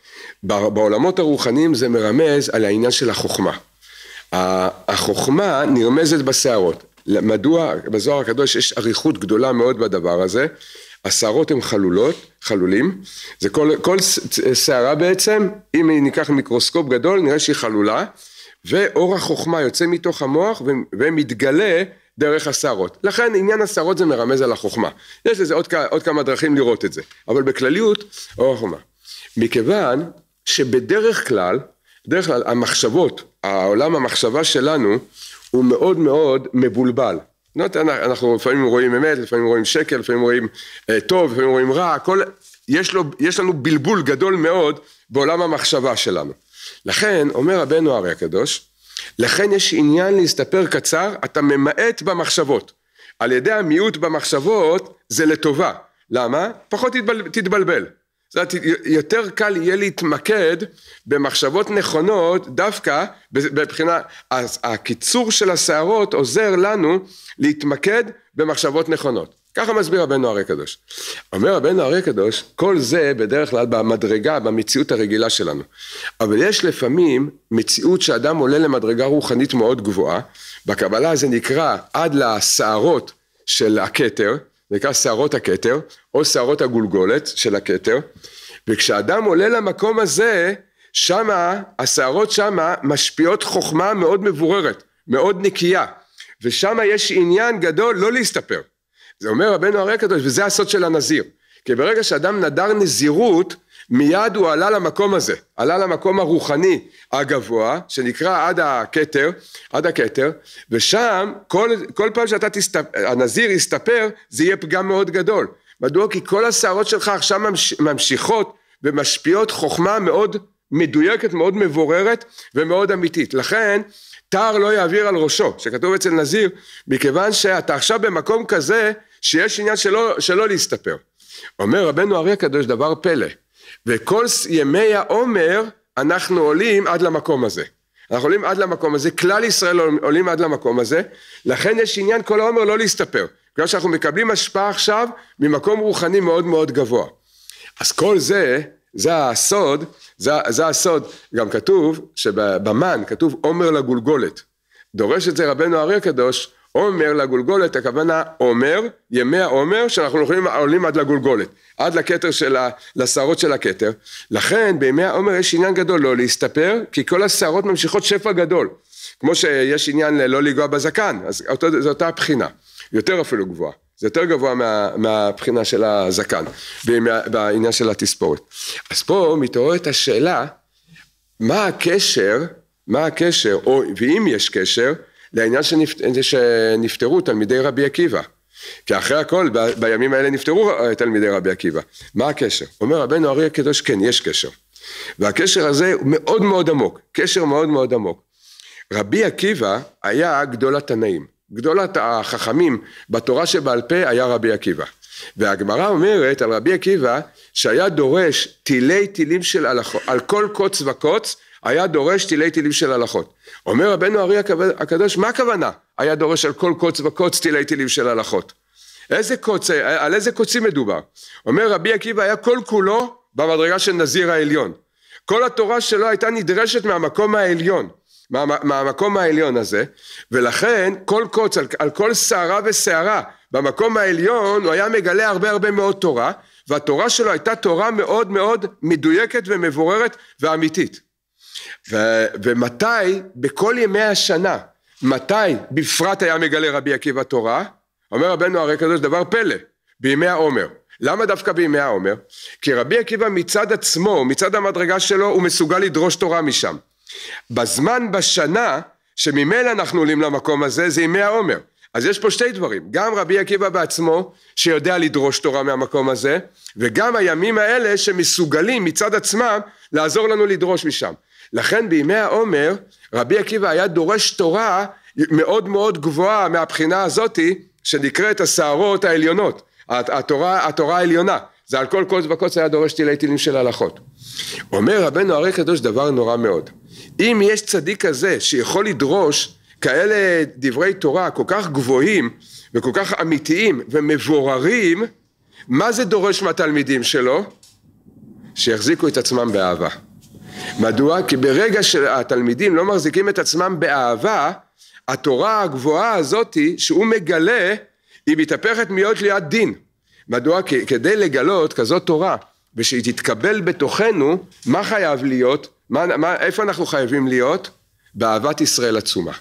בעולמות הרוחניים זה מרמז על העניין של החוכמה. החוכמה נרמזת בסערות. מדוע בזוהר הקדוש יש אריכות גדולה מאוד בדבר הזה. הסערות הן חלולות, חלולים, זה כל, כל סערה בעצם, אם ניקח מיקרוסקופ גדול נראה שהיא חלולה, ואור החוכמה יוצא מתוך המוח ומתגלה דרך השערות. לכן עניין השערות זה מרמז על החוכמה. יש לזה עוד, עוד כמה דרכים לראות את זה, אבל בכלליות, או החוכמה. מכיוון שבדרך כלל, בדרך כלל המחשבות, העולם המחשבה שלנו הוא מאוד מאוד מבולבל. זאת אנחנו לפעמים רואים אמת, לפעמים רואים שקל, לפעמים רואים אה, טוב, לפעמים רואים רע, הכל, יש, לו, יש לנו בלבול גדול מאוד בעולם המחשבה שלנו. לכן, אומר רבנו הרי הקדוש, לכן יש עניין להסתפר קצר, אתה ממעט במחשבות. על ידי המיעוט במחשבות זה לטובה. למה? פחות תתבל... תתבלבל. זאת אומרת, יותר קל יהיה להתמקד במחשבות נכונות דווקא מבחינה, הקיצור של הסערות עוזר לנו להתמקד במחשבות נכונות. ככה מסביר רבנו הרי קדוש. אומר רבנו הרי קדוש, כל זה בדרך כלל במדרגה, במציאות הרגילה שלנו. אבל יש לפעמים מציאות שאדם עולה למדרגה רוחנית מאוד גבוהה, בקבלה זה נקרא עד לסערות של הכתר, נקרא סערות הכתר, או סערות הגולגולת של הכתר, וכשאדם עולה למקום הזה, שמה, הסערות שמה משפיעות חוכמה מאוד מבוררת, מאוד נקייה, ושמה יש עניין גדול לא להסתפר. זה אומר רבנו הרי הקדוש, וזה הסוד של הנזיר. כי ברגע שאדם נדר נזירות, מיד הוא עלה למקום הזה, עלה למקום הרוחני הגבוה, שנקרא עד הכתר, עד הכתר, ושם כל, כל פעם שאתה תסתפר, הנזיר יסתפר, זה יהיה פגם מאוד גדול. מדוע? כי כל השערות שלך עכשיו ממש... ממשיכות ומשפיעות חוכמה מאוד מדויקת, מאוד מבוררת ומאוד אמיתית. לכן תער לא יעביר על ראשו, שכתוב אצל נזיר, מכיוון שאתה עכשיו במקום כזה שיש עניין שלא, שלא להסתפר. אומר רבנו אריה הקדוש דבר פלא, וכל ימי העומר אנחנו עולים עד למקום הזה. אנחנו עולים עד למקום הזה, כלל ישראל עולים עד למקום הזה, לכן יש עניין כל העומר לא להסתפר, בגלל שאנחנו מקבלים השפעה עכשיו ממקום רוחני מאוד מאוד גבוה. אז כל זה, זה הסוד זה, זה הסוד, גם כתוב שבמן כתוב עומר לגולגולת, דורש את זה רבנו אריה הקדוש, עומר לגולגולת, הכוונה עומר, ימי העומר שאנחנו יכולים, עולים עד לגולגולת, עד לכתר של ה... לשערות של הכתר, לכן בימי העומר יש עניין גדול לא להסתפר, כי כל השערות ממשיכות שפע גדול, כמו שיש עניין לא לנגוע בזקן, אז אותו, זו אותה הבחינה, יותר אפילו גבוהה. זה יותר גבוה מה, מהבחינה של הזקן, בעניין של התספורת. אז פה מתעוררת השאלה, מה הקשר, מה הקשר, או, ואם יש קשר, לעניין שנפט, שנפטרו תלמידי רבי עקיבא. כי אחרי הכל, ב, בימים האלה נפטרו אה, תלמידי רבי עקיבא. מה הקשר? אומר רבנו אריה הקדוש, כן, יש קשר. והקשר הזה הוא מאוד מאוד עמוק, קשר מאוד מאוד עמוק. רבי עקיבא היה גדול התנאים. גדולת החכמים בתורה שבעל פה היה רבי עקיבא. והגמרא אומרת על רבי עקיבא שהיה דורש תילי תילים של הלכות, על כל קוץ וקוץ היה דורש תילי תילים של הלכות. אומר רבנו ארי הקדוש מה הכוונה היה דורש על כל קוץ וקוץ תילי תילים של הלכות? איזה קוץ, על איזה קוצים מדובר? אומר רבי עקיבא היה כל כולו במדרגה של נזיר העליון. כל התורה שלו הייתה נדרשת מהמקום העליון. מהמקום מה, מה, העליון הזה, ולכן כל קוץ על, על כל שערה ושערה במקום העליון הוא היה מגלה הרבה הרבה מאוד תורה, והתורה שלו הייתה תורה מאוד מאוד מדויקת ומבוררת ואמיתית. ו, ומתי, בכל ימי השנה, מתי בפרט היה מגלה רבי עקיבא תורה? אומר רבנו הרי קדוש דבר פלא, בימי העומר. למה דווקא בימי העומר? כי רבי עקיבא מצד עצמו, מצד המדרגה שלו, הוא מסוגל לדרוש תורה משם. בזמן בשנה שממילא אנחנו עולים למקום הזה זה ימי העומר. אז יש פה שתי דברים, גם רבי עקיבא בעצמו שיודע לדרוש תורה מהמקום הזה וגם הימים האלה שמסוגלים מצד עצמם לעזור לנו לדרוש משם. לכן בימי העומר רבי עקיבא היה דורש תורה מאוד מאוד גבוהה מהבחינה הזאתי שנקראת הסערות העליונות, התורה, התורה העליונה. זה על כל קוץ וקוץ היה דורש תילי תילים של הלכות. אומר רבנו הרי קדוש דבר נורא מאוד. אם יש צדיק כזה שיכול לדרוש כאלה דברי תורה כל כך גבוהים וכל כך אמיתיים ומבוררים, מה זה דורש מהתלמידים שלו? שיחזיקו את עצמם באהבה. מדוע? כי ברגע שהתלמידים לא מחזיקים את עצמם באהבה, התורה הגבוהה הזאתי שהוא מגלה, היא מתהפכת מיות ליד דין. מדוע? כדי לגלות כזאת תורה ושהיא תתקבל בתוכנו, מה חייב להיות? מה, מה, איפה אנחנו חייבים להיות? באהבת ישראל עצומה.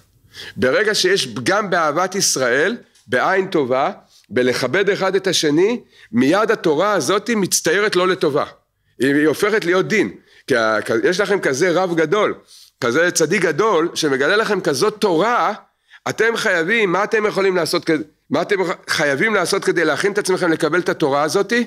ברגע שיש פגם באהבת ישראל, בעין טובה, בלכבד אחד את השני, מיד התורה הזאת מצטיירת לא לטובה. היא הופכת להיות דין. כי יש לכם כזה רב גדול, כזה צדיק גדול, שמגלה לכם כזאת תורה, אתם חייבים, מה אתם יכולים לעשות, כדי, מה אתם חייבים לעשות כדי להכין את עצמכם לקבל את התורה הזאתי?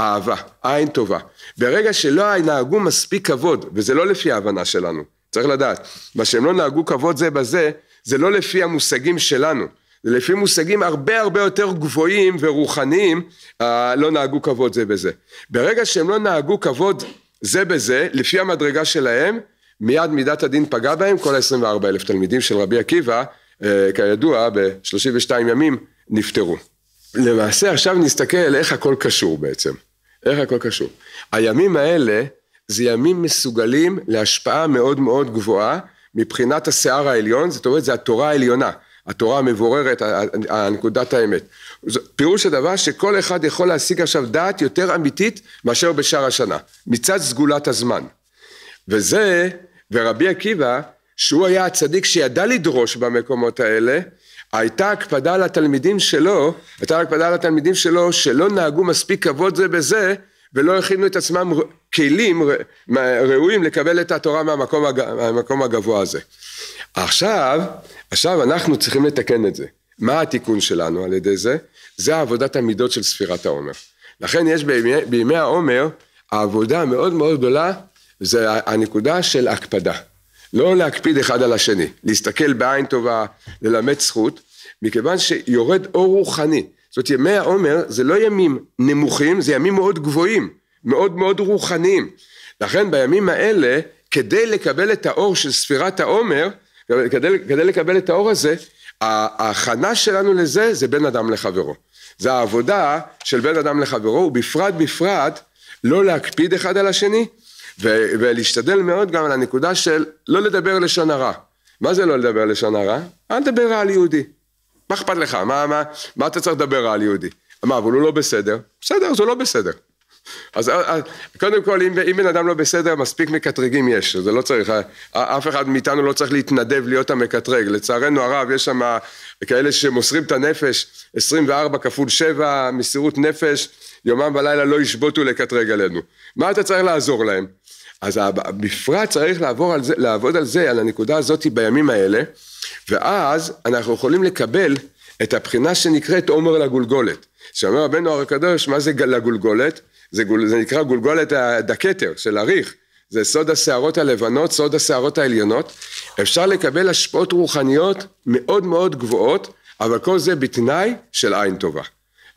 אהבה, עין טובה. ברגע שלא נהגו מספיק כבוד, וזה לא לפי ההבנה שלנו, צריך לדעת, מה שהם לא נהגו כבוד זה בזה, זה לא לפי המושגים שלנו, זה לפי מושגים הרבה הרבה יותר גבוהים ורוחניים, אה, לא נהגו כבוד זה בזה. ברגע שהם לא נהגו כבוד זה בזה, לפי המדרגה שלהם, מיד מידת הדין פגע בהם, כל ה-24 אלף תלמידים של רבי עקיבא אה, כידוע ב-32 ימים נפטרו. למעשה עכשיו נסתכל איך הכל קשור בעצם, איך הכל קשור. הימים האלה זה ימים מסוגלים להשפעה מאוד מאוד גבוהה מבחינת השיער העליון, זאת אומרת זה התורה העליונה, התורה המבוררת, הנקודת האמת. פירוש הדבר שכל אחד יכול להשיג עכשיו דעת יותר אמיתית מאשר בשאר השנה, מצד סגולת הזמן. וזה, ורבי עקיבא שהוא היה הצדיק שידע לדרוש במקומות האלה, הייתה הקפדה על התלמידים שלו, הייתה הקפדה על התלמידים שלו שלא נהגו מספיק כבוד זה בזה ולא הכינו את עצמם כלים ראויים לקבל את התורה מהמקום, הג... מהמקום הגבוה הזה. עכשיו, עכשיו אנחנו צריכים לתקן את זה. מה התיקון שלנו על ידי זה? זה עבודת המידות של ספירת העומר. לכן יש בימי, בימי העומר העבודה המאוד מאוד גדולה זה הנקודה של הקפדה. לא להקפיד אחד על השני, להסתכל בעין טובה, ללמד זכות, מכיוון שיורד אור רוחני. זאת אומרת, ימי העומר זה לא ימים נמוכים, זה ימים מאוד גבוהים, מאוד מאוד רוחניים. לכן בימים האלה, כדי לקבל את האור של ספירת העומר, כדי, כדי לקבל את האור הזה, ההכנה שלנו לזה זה בין אדם לחברו. זה העבודה של בין אדם לחברו, ובפרט בפרט לא להקפיד אחד על השני, ו- ולהשתדל מאוד גם על הנקודה של לא לדבר לשון הרע. מה זה לא לדבר לשון הרע? אל תדבר רע על יהודי. מה אכפת לך? מה, מה, מה אתה צריך לדבר רע על יהודי? מה, אבל הוא לא בסדר? בסדר, זה לא בסדר. אז, אז אה, אה, קודם כל, אם, אם בן אדם לא בסדר, מספיק מקטרגים יש, זה לא צריך, אה, אף אחד מאיתנו לא צריך להתנדב להיות המקטרג. לצערנו הרב, יש שם כאלה שמוסרים את הנפש, 24 כפול 7, מסירות נפש, יומם ולילה לא ישבותו לקטרג עלינו. מה אתה צריך לעזור להם? אז המפרט צריך לעבור על זה, לעבוד על זה, על הנקודה הזאת בימים האלה, ואז אנחנו יכולים לקבל את הבחינה שנקראת עומר לגולגולת. שאומר רבנו הר הקדוש, מה זה לגולגולת? זה, גול, זה נקרא גולגולת הדקטר של הריך. זה סוד השערות הלבנות, סוד השערות העליונות. אפשר לקבל השפעות רוחניות מאוד מאוד גבוהות, אבל כל זה בתנאי של עין טובה.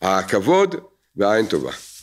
הכבוד והעין טובה.